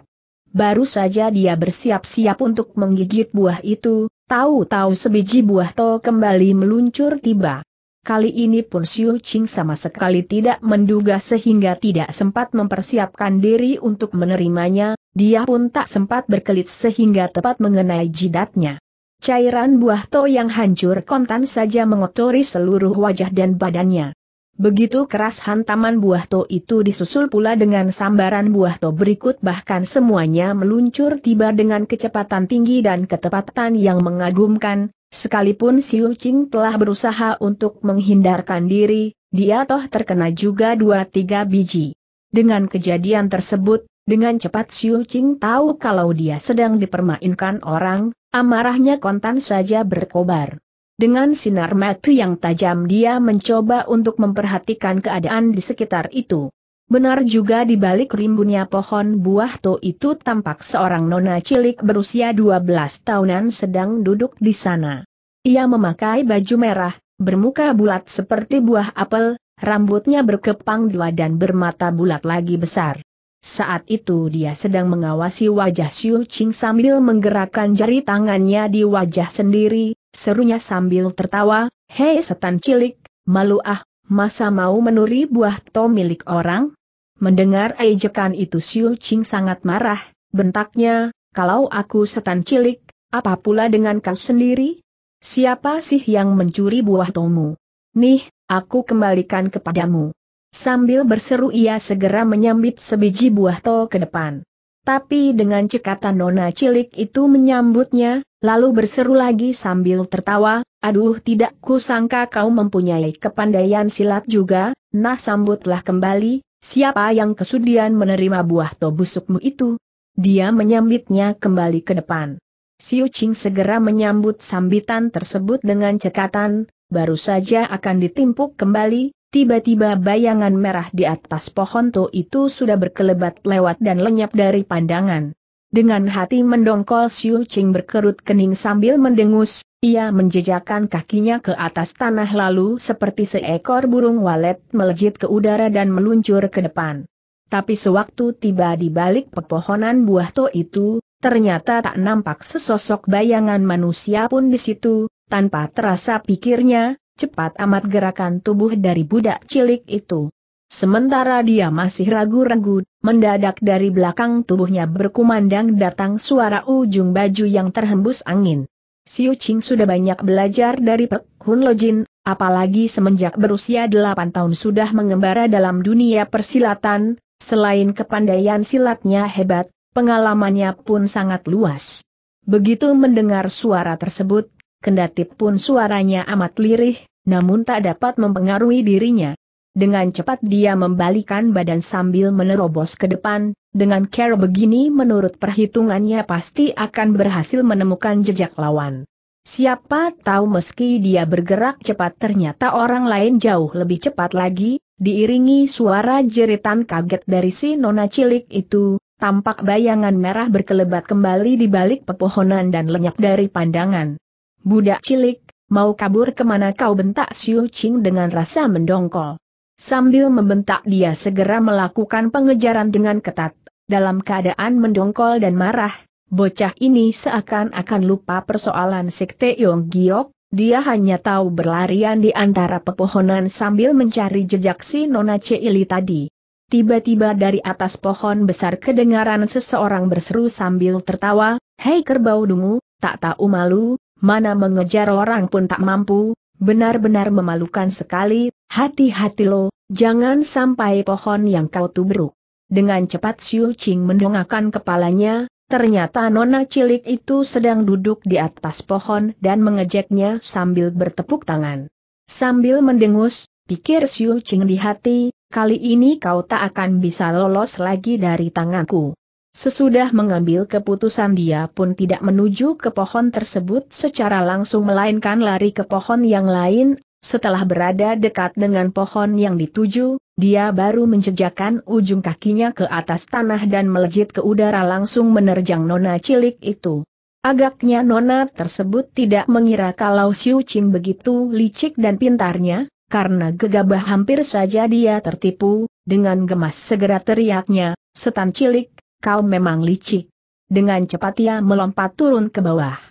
Baru saja dia bersiap-siap untuk menggigit buah itu, Tahu-tahu sebiji buah to kembali meluncur tiba. Kali ini pun Siu Ching sama sekali tidak menduga sehingga tidak sempat mempersiapkan diri untuk menerimanya, dia pun tak sempat berkelit sehingga tepat mengenai jidatnya. Cairan buah to yang hancur kontan saja mengotori seluruh wajah dan badannya. Begitu keras hantaman buah to itu disusul pula dengan sambaran buah to berikut bahkan semuanya meluncur tiba dengan kecepatan tinggi dan ketepatan yang mengagumkan, sekalipun Siu Qing telah berusaha untuk menghindarkan diri, dia toh terkena juga dua tiga biji. Dengan kejadian tersebut, dengan cepat Siu Qing tahu kalau dia sedang dipermainkan orang, amarahnya kontan saja berkobar. Dengan sinar mata yang tajam dia mencoba untuk memperhatikan keadaan di sekitar itu. Benar juga di balik rimbunnya pohon buah to itu tampak seorang nona cilik berusia 12 tahunan sedang duduk di sana. Ia memakai baju merah, bermuka bulat seperti buah apel, rambutnya berkepang dua dan bermata bulat lagi besar. Saat itu dia sedang mengawasi wajah Xiu Qing sambil menggerakkan jari tangannya di wajah sendiri, Serunya sambil tertawa, hei setan cilik, malu ah, masa mau menuri buah to milik orang? Mendengar ejekan itu Siu Ching sangat marah, bentaknya, kalau aku setan cilik, apa pula dengan kau sendiri? Siapa sih yang mencuri buah tomu? Nih, aku kembalikan kepadamu. Sambil berseru ia segera menyambit sebiji buah to ke depan. Tapi dengan cekatan nona cilik itu menyambutnya, lalu berseru lagi sambil tertawa, aduh tidak kusangka kau mempunyai kepandaian silat juga, nah sambutlah kembali, siapa yang kesudian menerima buah tobusukmu itu? Dia menyambitnya kembali ke depan. Siu Ching segera menyambut sambitan tersebut dengan cekatan, baru saja akan ditimpuk kembali, Tiba-tiba bayangan merah di atas pohon to itu sudah berkelebat lewat dan lenyap dari pandangan. Dengan hati mendongkol Siu Ching berkerut kening sambil mendengus, ia menjejakkan kakinya ke atas tanah lalu seperti seekor burung walet melejit ke udara dan meluncur ke depan. Tapi sewaktu tiba di balik pepohonan buah to itu, ternyata tak nampak sesosok bayangan manusia pun di situ, tanpa terasa pikirnya, cepat amat gerakan tubuh dari budak cilik itu. Sementara dia masih ragu-ragu, mendadak dari belakang tubuhnya berkumandang datang suara ujung baju yang terhembus angin. Siu Ching sudah banyak belajar dari Pek Hun Lojin, apalagi semenjak berusia 8 tahun sudah mengembara dalam dunia persilatan, selain kepandaian silatnya hebat, pengalamannya pun sangat luas. Begitu mendengar suara tersebut, Kendati pun suaranya amat lirih, namun tak dapat mempengaruhi dirinya. Dengan cepat dia membalikan badan sambil menerobos ke depan, dengan cara begini menurut perhitungannya pasti akan berhasil menemukan jejak lawan. Siapa tahu meski dia bergerak cepat ternyata orang lain jauh lebih cepat lagi, diiringi suara jeritan kaget dari si nona cilik itu, tampak bayangan merah berkelebat kembali di balik pepohonan dan lenyap dari pandangan. Budak cilik, mau kabur kemana kau bentak Siu Qing dengan rasa mendongkol. Sambil membentak dia segera melakukan pengejaran dengan ketat. Dalam keadaan mendongkol dan marah, bocah ini seakan-akan lupa persoalan Sekte Yong Giok, dia hanya tahu berlarian di antara pepohonan sambil mencari jejak si Nona Ceili tadi. Tiba-tiba dari atas pohon besar kedengaran seseorang berseru sambil tertawa, Hei kerbau dungu, tak tahu malu, mana mengejar orang pun tak mampu, benar-benar memalukan sekali, hati-hati lo, jangan sampai pohon yang kau tubruk. Dengan cepat Xiu Qing mendongakkan kepalanya, ternyata nona cilik itu sedang duduk di atas pohon dan mengejeknya sambil bertepuk tangan. Sambil mendengus, pikir Xiu Qing di hati, kali ini kau tak akan bisa lolos lagi dari tanganku. Sesudah mengambil keputusan dia pun tidak menuju ke pohon tersebut secara langsung melainkan lari ke pohon yang lain, setelah berada dekat dengan pohon yang dituju, dia baru menjejakkan ujung kakinya ke atas tanah dan melejit ke udara langsung menerjang nona cilik itu. Agaknya nona tersebut tidak mengira kalau Xiu Qing begitu licik dan pintarnya, karena gegabah hampir saja dia tertipu, dengan gemas segera teriaknya, setan cilik, kau memang licik. Dengan cepat ia melompat turun ke bawah.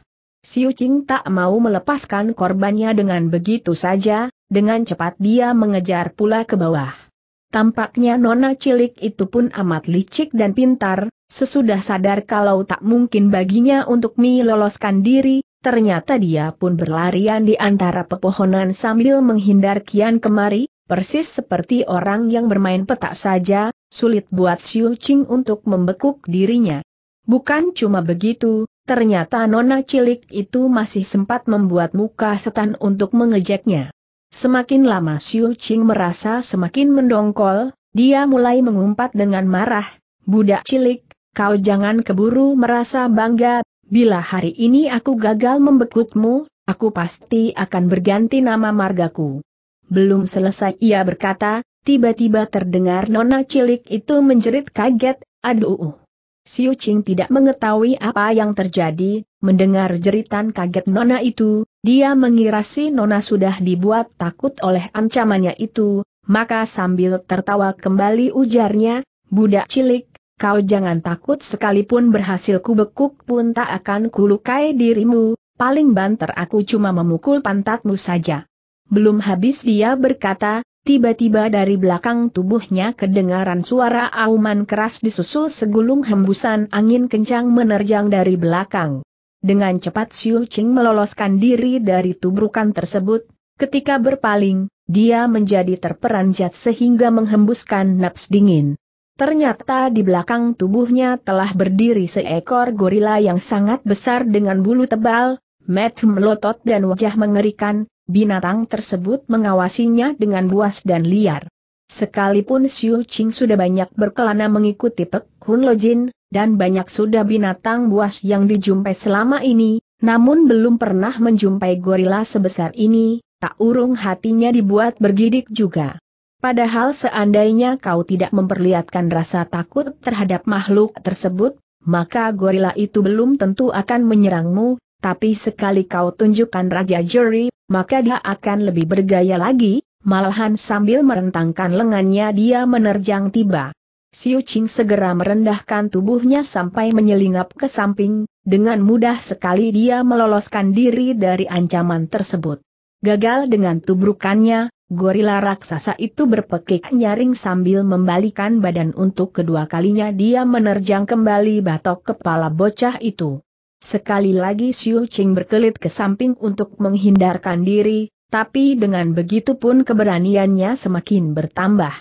Siu Ching tak mau melepaskan korbannya dengan begitu saja, dengan cepat dia mengejar pula ke bawah. Tampaknya nona cilik itu pun amat licik dan pintar, sesudah sadar kalau tak mungkin baginya untuk meloloskan diri, ternyata dia pun berlarian di antara pepohonan sambil menghindar kian kemari, persis seperti orang yang bermain petak saja, sulit buat Xiu Qing untuk membekuk dirinya. Bukan cuma begitu, ternyata nona cilik itu masih sempat membuat muka setan untuk mengejeknya. Semakin lama Xiu Qing merasa semakin mendongkol, dia mulai mengumpat dengan marah, Budak cilik, kau jangan keburu merasa bangga, bila hari ini aku gagal membekukmu, aku pasti akan berganti nama margaku. Belum selesai ia berkata, Tiba-tiba terdengar nona cilik itu menjerit kaget, aduh. Siu Ching tidak mengetahui apa yang terjadi, mendengar jeritan kaget nona itu, dia mengira si nona sudah dibuat takut oleh ancamannya itu, maka sambil tertawa kembali ujarnya, budak cilik, kau jangan takut sekalipun berhasil kubekuk pun tak akan kulukai dirimu, paling banter aku cuma memukul pantatmu saja. Belum habis dia berkata, Tiba-tiba dari belakang tubuhnya kedengaran suara auman keras disusul segulung hembusan angin kencang menerjang dari belakang. Dengan cepat Xiu Qing meloloskan diri dari tubrukan tersebut, ketika berpaling, dia menjadi terperanjat sehingga menghembuskan naps dingin. Ternyata di belakang tubuhnya telah berdiri seekor gorila yang sangat besar dengan bulu tebal, mata melotot dan wajah mengerikan, Binatang tersebut mengawasinya dengan buas dan liar. Sekalipun Xiu Qing sudah banyak berkelana mengikuti Pek Hun Jin, dan banyak sudah binatang buas yang dijumpai selama ini, namun belum pernah menjumpai gorila sebesar ini, tak urung hatinya dibuat bergidik juga. Padahal seandainya kau tidak memperlihatkan rasa takut terhadap makhluk tersebut, maka gorila itu belum tentu akan menyerangmu, tapi sekali kau tunjukkan Raja Juri, maka dia akan lebih bergaya lagi, malahan sambil merentangkan lengannya dia menerjang tiba. Siu Ching segera merendahkan tubuhnya sampai menyelinap ke samping, dengan mudah sekali dia meloloskan diri dari ancaman tersebut. Gagal dengan tubrukannya, gorila raksasa itu berpekik nyaring sambil membalikan badan untuk kedua kalinya dia menerjang kembali batok kepala bocah itu. Sekali lagi Xiu Qing berkelit ke samping untuk menghindarkan diri, tapi dengan begitu pun keberaniannya semakin bertambah.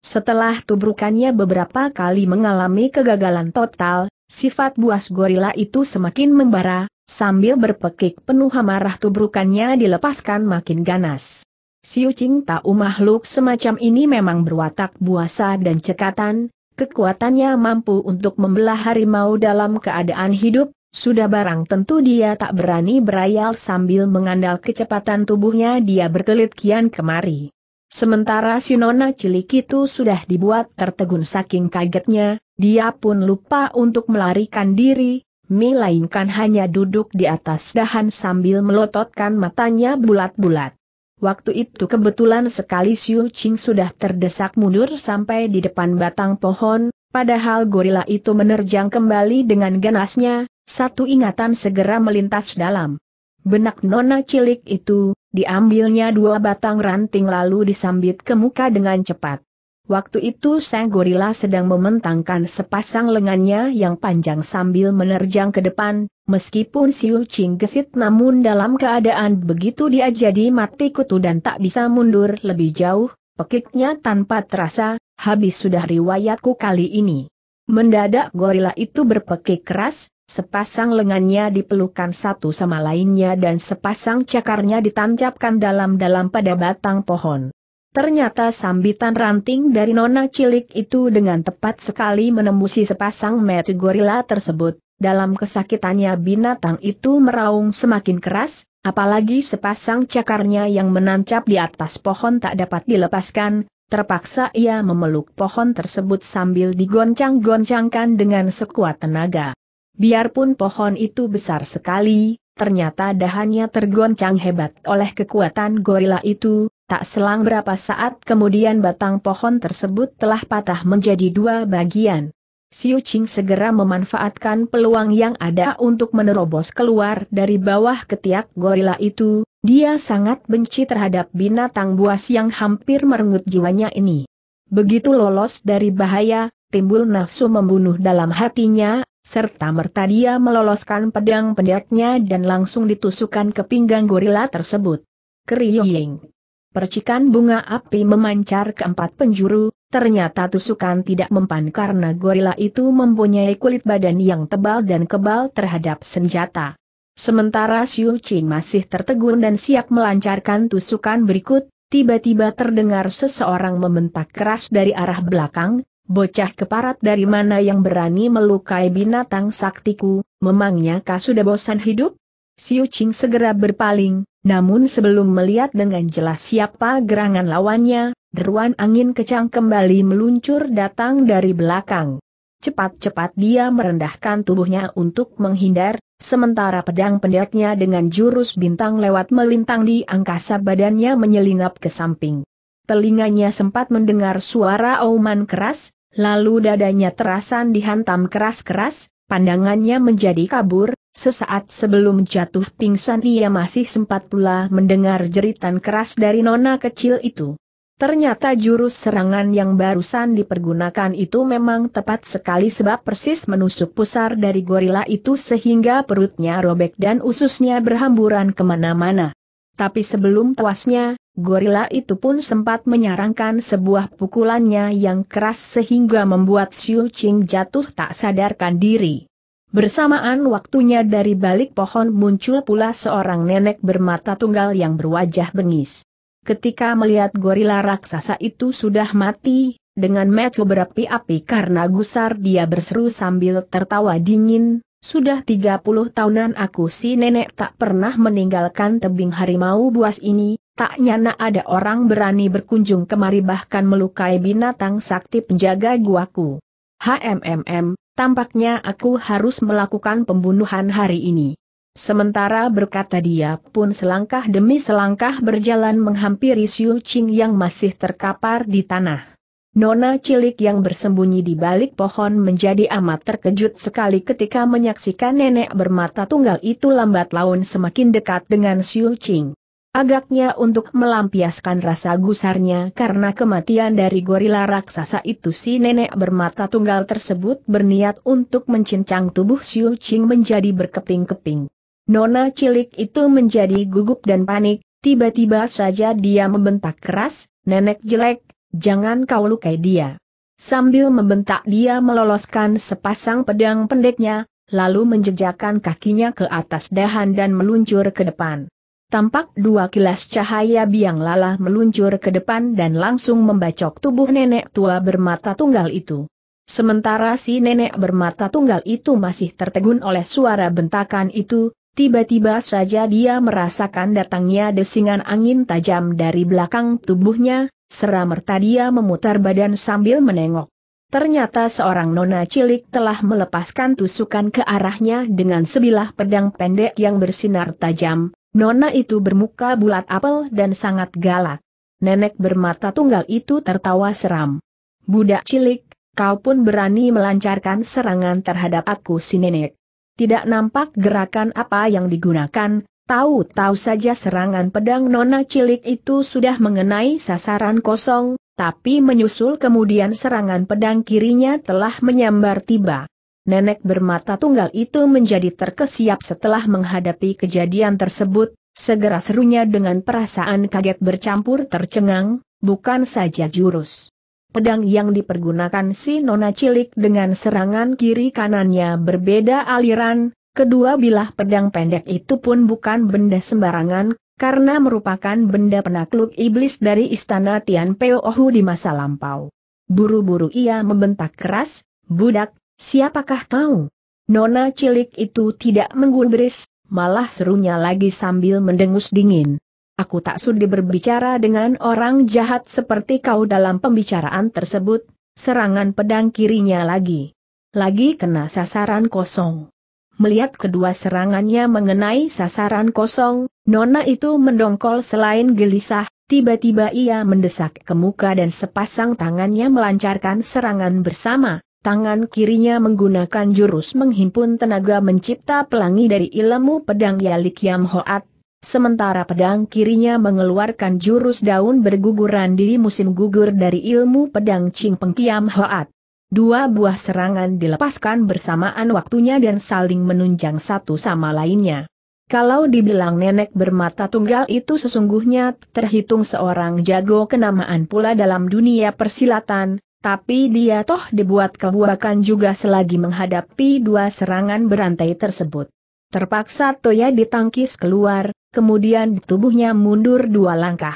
Setelah tubrukannya beberapa kali mengalami kegagalan total, sifat buas gorila itu semakin membara, sambil berpekik penuh amarah tubrukannya dilepaskan makin ganas. Xiu Qing tahu makhluk semacam ini memang berwatak buasa dan cekatan, kekuatannya mampu untuk membelah harimau dalam keadaan hidup, sudah barang tentu dia tak berani berayal sambil mengandal kecepatan tubuhnya dia berkelit kian kemari. Sementara si nona cilik itu sudah dibuat tertegun saking kagetnya, dia pun lupa untuk melarikan diri, melainkan hanya duduk di atas dahan sambil melototkan matanya bulat-bulat. Waktu itu kebetulan sekali Siu Ching sudah terdesak mundur sampai di depan batang pohon, padahal gorila itu menerjang kembali dengan ganasnya, satu ingatan segera melintas dalam benak nona cilik itu, diambilnya dua batang ranting lalu disambit ke muka dengan cepat. Waktu itu sang gorila sedang mementangkan sepasang lengannya yang panjang sambil menerjang ke depan, meskipun Siu Ching gesit namun dalam keadaan begitu dia jadi mati kutu dan tak bisa mundur lebih jauh, pekiknya tanpa terasa, habis sudah riwayatku kali ini. Mendadak gorila itu berpekik keras, Sepasang lengannya dipelukan satu sama lainnya dan sepasang cakarnya ditancapkan dalam-dalam pada batang pohon. Ternyata sambitan ranting dari nona cilik itu dengan tepat sekali menembusi sepasang mata gorila tersebut. Dalam kesakitannya binatang itu meraung semakin keras, apalagi sepasang cakarnya yang menancap di atas pohon tak dapat dilepaskan, terpaksa ia memeluk pohon tersebut sambil digoncang-goncangkan dengan sekuat tenaga. Biarpun pohon itu besar sekali, ternyata dahannya tergoncang hebat oleh kekuatan gorila itu, tak selang berapa saat kemudian batang pohon tersebut telah patah menjadi dua bagian. Siu Ching segera memanfaatkan peluang yang ada untuk menerobos keluar dari bawah ketiak gorila itu, dia sangat benci terhadap binatang buas yang hampir merenggut jiwanya ini. Begitu lolos dari bahaya, timbul nafsu membunuh dalam hatinya, serta merta dia meloloskan pedang pendeknya dan langsung ditusukkan ke pinggang gorila tersebut. Kriying. Percikan bunga api memancar ke empat penjuru, ternyata tusukan tidak mempan karena gorila itu mempunyai kulit badan yang tebal dan kebal terhadap senjata. Sementara Xiu Qin masih tertegun dan siap melancarkan tusukan berikut, Tiba-tiba terdengar seseorang membentak keras dari arah belakang, Bocah keparat dari mana yang berani melukai binatang saktiku, memangnya kau sudah bosan hidup? Siu Ching segera berpaling, namun sebelum melihat dengan jelas siapa gerangan lawannya, deruan angin kecang kembali meluncur datang dari belakang. Cepat-cepat dia merendahkan tubuhnya untuk menghindar, sementara pedang pendeknya dengan jurus bintang lewat melintang di angkasa badannya menyelinap ke samping telinganya sempat mendengar suara auman keras, Lalu dadanya terasa dihantam keras-keras, pandangannya menjadi kabur, sesaat sebelum jatuh pingsan ia masih sempat pula mendengar jeritan keras dari nona kecil itu. Ternyata jurus serangan yang barusan dipergunakan itu memang tepat sekali sebab persis menusuk pusar dari gorila itu sehingga perutnya robek dan ususnya berhamburan kemana-mana. Tapi sebelum tewasnya gorila itu pun sempat menyarankan sebuah pukulannya yang keras sehingga membuat Xiu Qing jatuh tak sadarkan diri. Bersamaan waktunya dari balik pohon muncul pula seorang nenek bermata tunggal yang berwajah bengis. Ketika melihat gorila raksasa itu sudah mati, dengan mata berapi-api karena gusar dia berseru sambil tertawa dingin, sudah 30 tahunan aku si nenek tak pernah meninggalkan tebing harimau buas ini, Tak nyana ada orang berani berkunjung kemari bahkan melukai binatang sakti penjaga guaku. HMMM, tampaknya aku harus melakukan pembunuhan hari ini. Sementara berkata dia pun selangkah demi selangkah berjalan menghampiri Xiu Qing yang masih terkapar di tanah. Nona cilik yang bersembunyi di balik pohon menjadi amat terkejut sekali ketika menyaksikan nenek bermata tunggal itu lambat laun semakin dekat dengan Xiu Qing. Agaknya untuk melampiaskan rasa gusarnya karena kematian dari gorila raksasa itu si nenek bermata tunggal tersebut berniat untuk mencincang tubuh Xiu Qing menjadi berkeping-keping. Nona cilik itu menjadi gugup dan panik, tiba-tiba saja dia membentak keras, nenek jelek, jangan kau lukai dia. Sambil membentak dia meloloskan sepasang pedang pendeknya, lalu menjejakkan kakinya ke atas dahan dan meluncur ke depan tampak dua kilas cahaya biang lala meluncur ke depan dan langsung membacok tubuh nenek tua bermata tunggal itu. Sementara si nenek bermata tunggal itu masih tertegun oleh suara bentakan itu, tiba-tiba saja dia merasakan datangnya desingan angin tajam dari belakang tubuhnya, seramerta dia memutar badan sambil menengok. Ternyata seorang nona cilik telah melepaskan tusukan ke arahnya dengan sebilah pedang pendek yang bersinar tajam, Nona itu bermuka bulat apel dan sangat galak. Nenek bermata tunggal itu tertawa seram. Budak cilik, kau pun berani melancarkan serangan terhadap aku si nenek. Tidak nampak gerakan apa yang digunakan, tahu-tahu saja serangan pedang nona cilik itu sudah mengenai sasaran kosong, tapi menyusul kemudian serangan pedang kirinya telah menyambar tiba nenek bermata tunggal itu menjadi terkesiap setelah menghadapi kejadian tersebut, segera serunya dengan perasaan kaget bercampur tercengang, bukan saja jurus. Pedang yang dipergunakan si nona cilik dengan serangan kiri kanannya berbeda aliran, kedua bilah pedang pendek itu pun bukan benda sembarangan, karena merupakan benda penakluk iblis dari istana Tian Peo Ohu di masa lampau. Buru-buru ia membentak keras, budak, Siapakah kau? Nona cilik itu tidak menggulbris, malah serunya lagi sambil mendengus dingin. Aku tak sudi berbicara dengan orang jahat seperti kau dalam pembicaraan tersebut, serangan pedang kirinya lagi. Lagi kena sasaran kosong. Melihat kedua serangannya mengenai sasaran kosong, Nona itu mendongkol selain gelisah, tiba-tiba ia mendesak ke muka dan sepasang tangannya melancarkan serangan bersama tangan kirinya menggunakan jurus menghimpun tenaga mencipta pelangi dari ilmu pedang Yalik Yam Hoat, sementara pedang kirinya mengeluarkan jurus daun berguguran diri musim gugur dari ilmu pedang Ching Peng Kiam Hoat. Dua buah serangan dilepaskan bersamaan waktunya dan saling menunjang satu sama lainnya. Kalau dibilang nenek bermata tunggal itu sesungguhnya terhitung seorang jago kenamaan pula dalam dunia persilatan, tapi dia toh dibuat kebuakan juga selagi menghadapi dua serangan berantai tersebut. Terpaksa Toya ditangkis keluar, kemudian tubuhnya mundur dua langkah.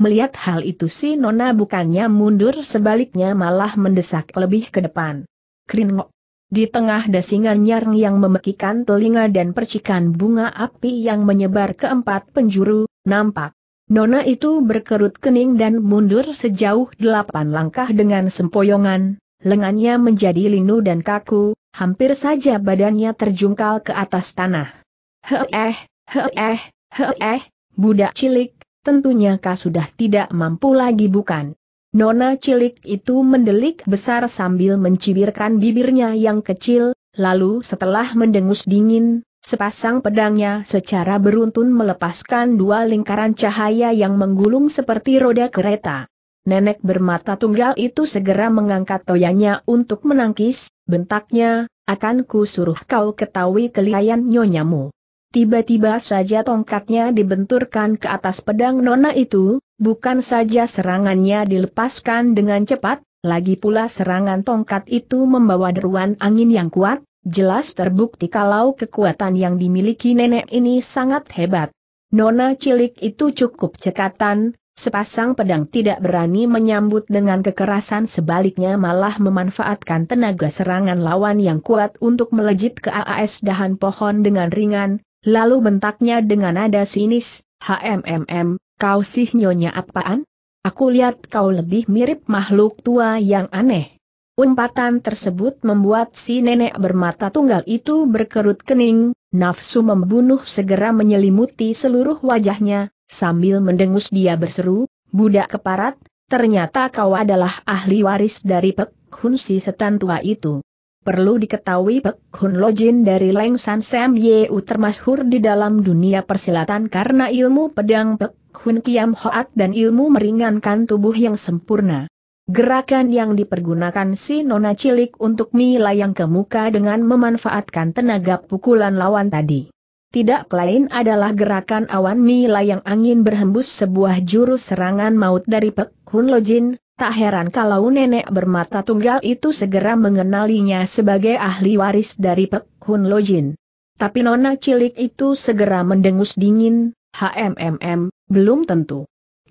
Melihat hal itu si Nona bukannya mundur sebaliknya malah mendesak lebih ke depan. Kringok. Di tengah desingan nyaring yang memekikan telinga dan percikan bunga api yang menyebar ke empat penjuru, nampak Nona itu berkerut kening dan mundur sejauh delapan langkah dengan sempoyongan, lengannya menjadi linu dan kaku, hampir saja badannya terjungkal ke atas tanah. Heeh, heeh, heeh, budak cilik, tentunya kau sudah tidak mampu lagi bukan? Nona cilik itu mendelik besar sambil mencibirkan bibirnya yang kecil, lalu setelah mendengus dingin, Sepasang pedangnya secara beruntun melepaskan dua lingkaran cahaya yang menggulung seperti roda kereta. Nenek bermata tunggal itu segera mengangkat toyanya untuk menangkis, bentaknya, akan ku suruh kau ketahui kelihayan nyonyamu. Tiba-tiba saja tongkatnya dibenturkan ke atas pedang nona itu, bukan saja serangannya dilepaskan dengan cepat, lagi pula serangan tongkat itu membawa deruan angin yang kuat, Jelas terbukti kalau kekuatan yang dimiliki nenek ini sangat hebat. Nona cilik itu cukup cekatan, sepasang pedang tidak berani menyambut dengan kekerasan sebaliknya malah memanfaatkan tenaga serangan lawan yang kuat untuk melejit ke AAS dahan pohon dengan ringan, lalu bentaknya dengan nada sinis, HMMM, kau sih nyonya apaan? Aku lihat kau lebih mirip makhluk tua yang aneh. Umpatan tersebut membuat si nenek bermata tunggal itu berkerut kening, nafsu membunuh segera menyelimuti seluruh wajahnya, sambil mendengus dia berseru, budak keparat, ternyata kau adalah ahli waris dari Pek Hun si setan tua itu. Perlu diketahui Pek Hun Lojin dari Lengsan Sam Yeu termasyhur di dalam dunia persilatan karena ilmu pedang Pek Hun Kiam Hoat dan ilmu meringankan tubuh yang sempurna. Gerakan yang dipergunakan si nona cilik untuk melayang ke muka dengan memanfaatkan tenaga pukulan lawan tadi. Tidak lain adalah gerakan awan melayang angin berhembus sebuah jurus serangan maut dari Pek Hun Lojin, tak heran kalau nenek bermata tunggal itu segera mengenalinya sebagai ahli waris dari Pek Hun Lojin. Tapi nona cilik itu segera mendengus dingin, HMMM, belum tentu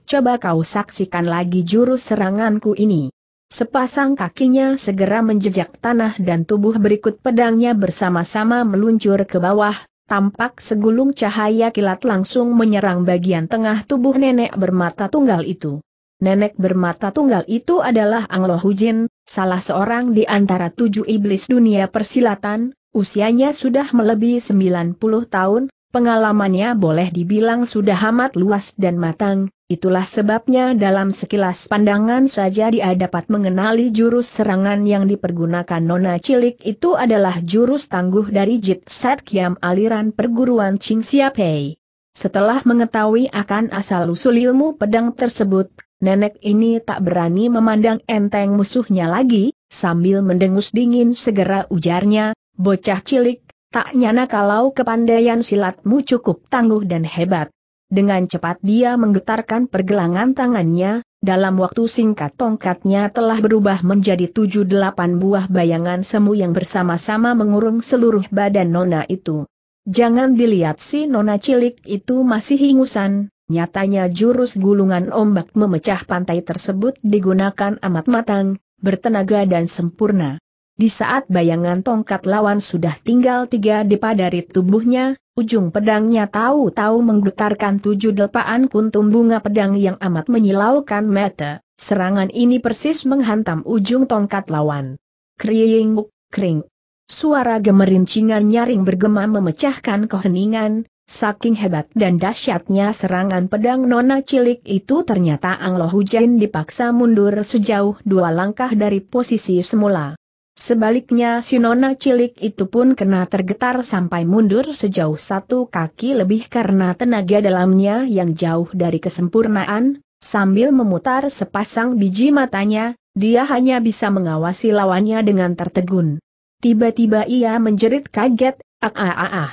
coba kau saksikan lagi jurus seranganku ini. Sepasang kakinya segera menjejak tanah dan tubuh berikut pedangnya bersama-sama meluncur ke bawah, tampak segulung cahaya kilat langsung menyerang bagian tengah tubuh nenek bermata tunggal itu. Nenek bermata tunggal itu adalah Ang Hujin, salah seorang di antara tujuh iblis dunia persilatan, usianya sudah melebihi 90 tahun, Pengalamannya boleh dibilang sudah amat luas dan matang, itulah sebabnya dalam sekilas pandangan saja dia dapat mengenali jurus serangan yang dipergunakan Nona Cilik itu adalah jurus tangguh dari Jit Set Kiam aliran perguruan Ching Sia Pei. Setelah mengetahui akan asal-usul ilmu pedang tersebut, nenek ini tak berani memandang enteng musuhnya lagi, sambil mendengus dingin segera ujarnya, bocah cilik Tak nyana kalau kepandaian silatmu cukup tangguh dan hebat. Dengan cepat dia menggetarkan pergelangan tangannya, dalam waktu singkat tongkatnya telah berubah menjadi tujuh delapan buah bayangan semu yang bersama-sama mengurung seluruh badan Nona itu. Jangan dilihat si Nona cilik itu masih ingusan, nyatanya jurus gulungan ombak memecah pantai tersebut digunakan amat matang, bertenaga dan sempurna. Di saat bayangan tongkat lawan sudah tinggal tiga depa dari tubuhnya, ujung pedangnya tahu-tahu menggetarkan tujuh delpaan kuntum bunga pedang yang amat menyilaukan mata. Serangan ini persis menghantam ujung tongkat lawan. Kriing, kring. Suara gemerincingan nyaring bergema memecahkan keheningan, Saking hebat dan dahsyatnya serangan pedang nona cilik itu ternyata Anglo Hujain dipaksa mundur sejauh dua langkah dari posisi semula. Sebaliknya si nona cilik itu pun kena tergetar sampai mundur sejauh satu kaki lebih karena tenaga dalamnya yang jauh dari kesempurnaan, sambil memutar sepasang biji matanya, dia hanya bisa mengawasi lawannya dengan tertegun. Tiba-tiba ia menjerit kaget, ah ah ah ah.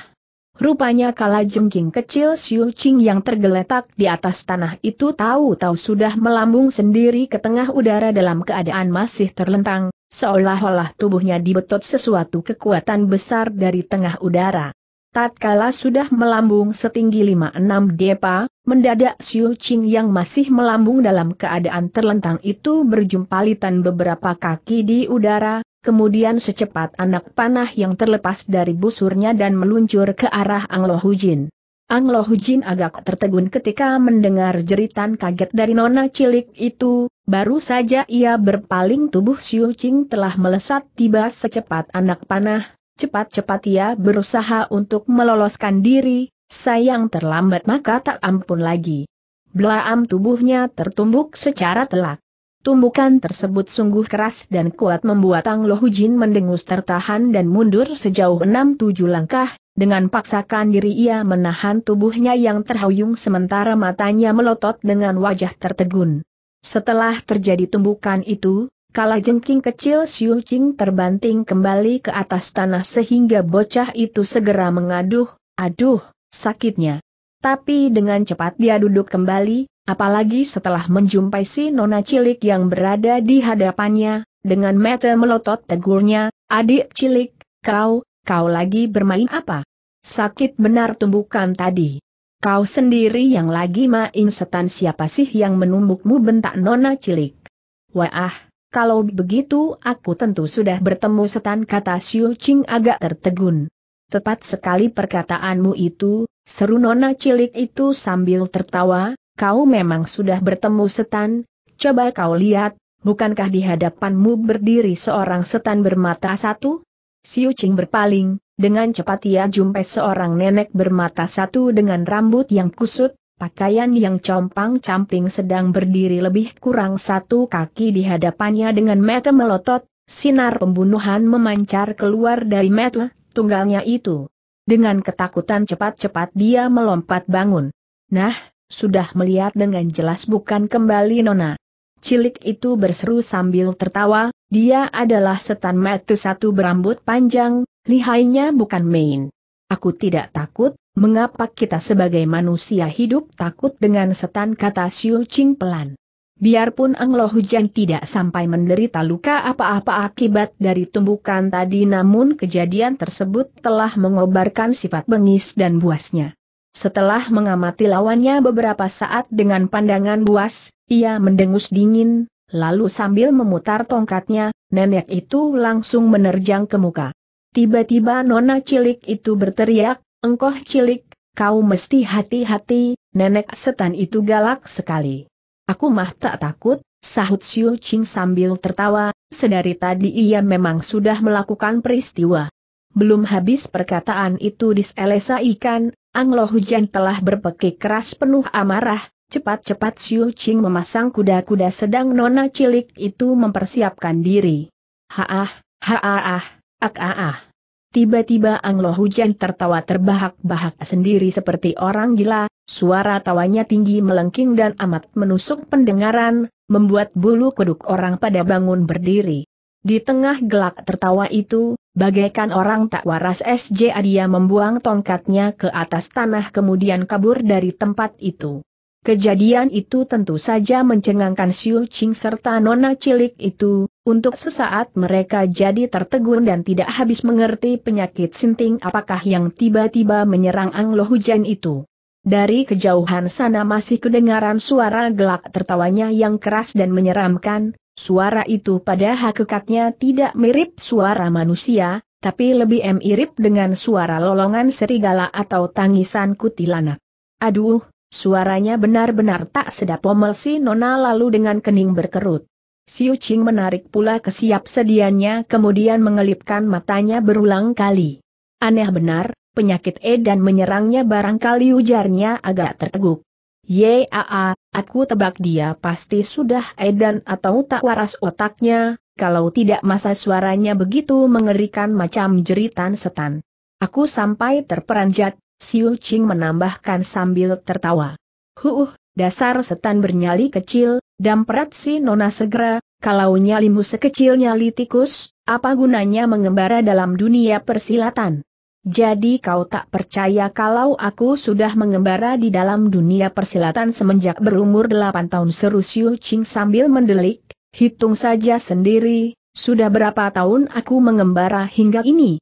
Rupanya kala jengking kecil Siu Ching yang tergeletak di atas tanah itu tahu-tahu sudah melambung sendiri ke tengah udara dalam keadaan masih terlentang, Seolah-olah tubuhnya dibetot sesuatu kekuatan besar dari tengah udara. Tatkala sudah melambung setinggi 5-6 depa, mendadak Xiu Qing yang masih melambung dalam keadaan terlentang itu berjumpalitan beberapa kaki di udara, kemudian secepat anak panah yang terlepas dari busurnya dan meluncur ke arah Anglo Hujin. Ang Loh Hujin agak tertegun ketika mendengar jeritan kaget dari nona cilik itu, baru saja ia berpaling tubuh Xiu Qing telah melesat tiba secepat anak panah, cepat-cepat ia berusaha untuk meloloskan diri, sayang terlambat maka tak ampun lagi. Blaam tubuhnya tertumbuk secara telak. Tumbukan tersebut sungguh keras dan kuat membuat Ang Jin mendengus tertahan dan mundur sejauh 6-7 langkah, dengan paksakan diri ia menahan tubuhnya yang terhuyung sementara matanya melotot dengan wajah tertegun. Setelah terjadi tumbukan itu, kala jengking kecil Xiu Qing terbanting kembali ke atas tanah sehingga bocah itu segera mengaduh, aduh, sakitnya. Tapi dengan cepat dia duduk kembali, apalagi setelah menjumpai si nona cilik yang berada di hadapannya, dengan mata melotot tegurnya, adik cilik, kau, Kau lagi bermain apa? Sakit benar tumbukan tadi. Kau sendiri yang lagi main setan siapa sih yang menumbukmu bentak nona cilik? Wah, kalau begitu aku tentu sudah bertemu setan kata Xiu Qing agak tertegun. Tepat sekali perkataanmu itu, seru nona cilik itu sambil tertawa, kau memang sudah bertemu setan, coba kau lihat, bukankah di hadapanmu berdiri seorang setan bermata satu? Siu Ching berpaling, dengan cepat ia jumpai seorang nenek bermata satu dengan rambut yang kusut, pakaian yang compang-camping sedang berdiri lebih kurang satu kaki di hadapannya dengan mata melotot, sinar pembunuhan memancar keluar dari mata tunggalnya itu. Dengan ketakutan cepat-cepat dia melompat bangun. Nah, sudah melihat dengan jelas bukan kembali Nona. Cilik itu berseru sambil tertawa, dia adalah setan mati satu berambut panjang, lihainya bukan main. Aku tidak takut, mengapa kita sebagai manusia hidup takut dengan setan kata Xiu Ching pelan. Biarpun Anglo Hujan tidak sampai menderita luka apa-apa akibat dari tumbukan tadi namun kejadian tersebut telah mengobarkan sifat bengis dan buasnya. Setelah mengamati lawannya beberapa saat dengan pandangan buas, ia mendengus dingin, Lalu sambil memutar tongkatnya, nenek itu langsung menerjang ke muka. Tiba-tiba nona cilik itu berteriak, engkoh cilik, kau mesti hati-hati, nenek setan itu galak sekali. Aku mah tak takut, sahut Siu Ching sambil tertawa, sedari tadi ia memang sudah melakukan peristiwa. Belum habis perkataan itu diselesaikan, Anglo Hujan telah berpekik keras penuh amarah, Cepat-cepat Xiu Qing memasang kuda-kuda sedang nona cilik itu mempersiapkan diri. Haah, haah, ak ah, ah. Tiba-tiba Anglo Hujan tertawa terbahak-bahak sendiri seperti orang gila, suara tawanya tinggi melengking dan amat menusuk pendengaran, membuat bulu kuduk orang pada bangun berdiri. Di tengah gelak tertawa itu, bagaikan orang tak waras SJ Adia membuang tongkatnya ke atas tanah kemudian kabur dari tempat itu. Kejadian itu tentu saja mencengangkan Xiu Qing serta nona cilik itu, untuk sesaat mereka jadi tertegun dan tidak habis mengerti penyakit sinting apakah yang tiba-tiba menyerang Ang Lo Hujan itu. Dari kejauhan sana masih kedengaran suara gelak tertawanya yang keras dan menyeramkan, suara itu pada hakikatnya tidak mirip suara manusia, tapi lebih mirip dengan suara lolongan serigala atau tangisan kutilanak. Aduh, Suaranya benar-benar tak sedap pomel si Nona lalu dengan kening berkerut. Siu Ching menarik pula kesiap sediannya kemudian mengelipkan matanya berulang kali. Aneh benar, penyakit edan menyerangnya barangkali ujarnya agak terteguk. Yaa, aku tebak dia pasti sudah edan atau tak waras otaknya, kalau tidak masa suaranya begitu mengerikan macam jeritan setan. Aku sampai terperanjat, Siu Ching menambahkan sambil tertawa. Huh, dasar setan bernyali kecil, damprat si nona segera, kalau nyalimu sekecil nyali tikus, apa gunanya mengembara dalam dunia persilatan? Jadi kau tak percaya kalau aku sudah mengembara di dalam dunia persilatan semenjak berumur 8 tahun seru Siu Ching sambil mendelik, hitung saja sendiri, sudah berapa tahun aku mengembara hingga ini?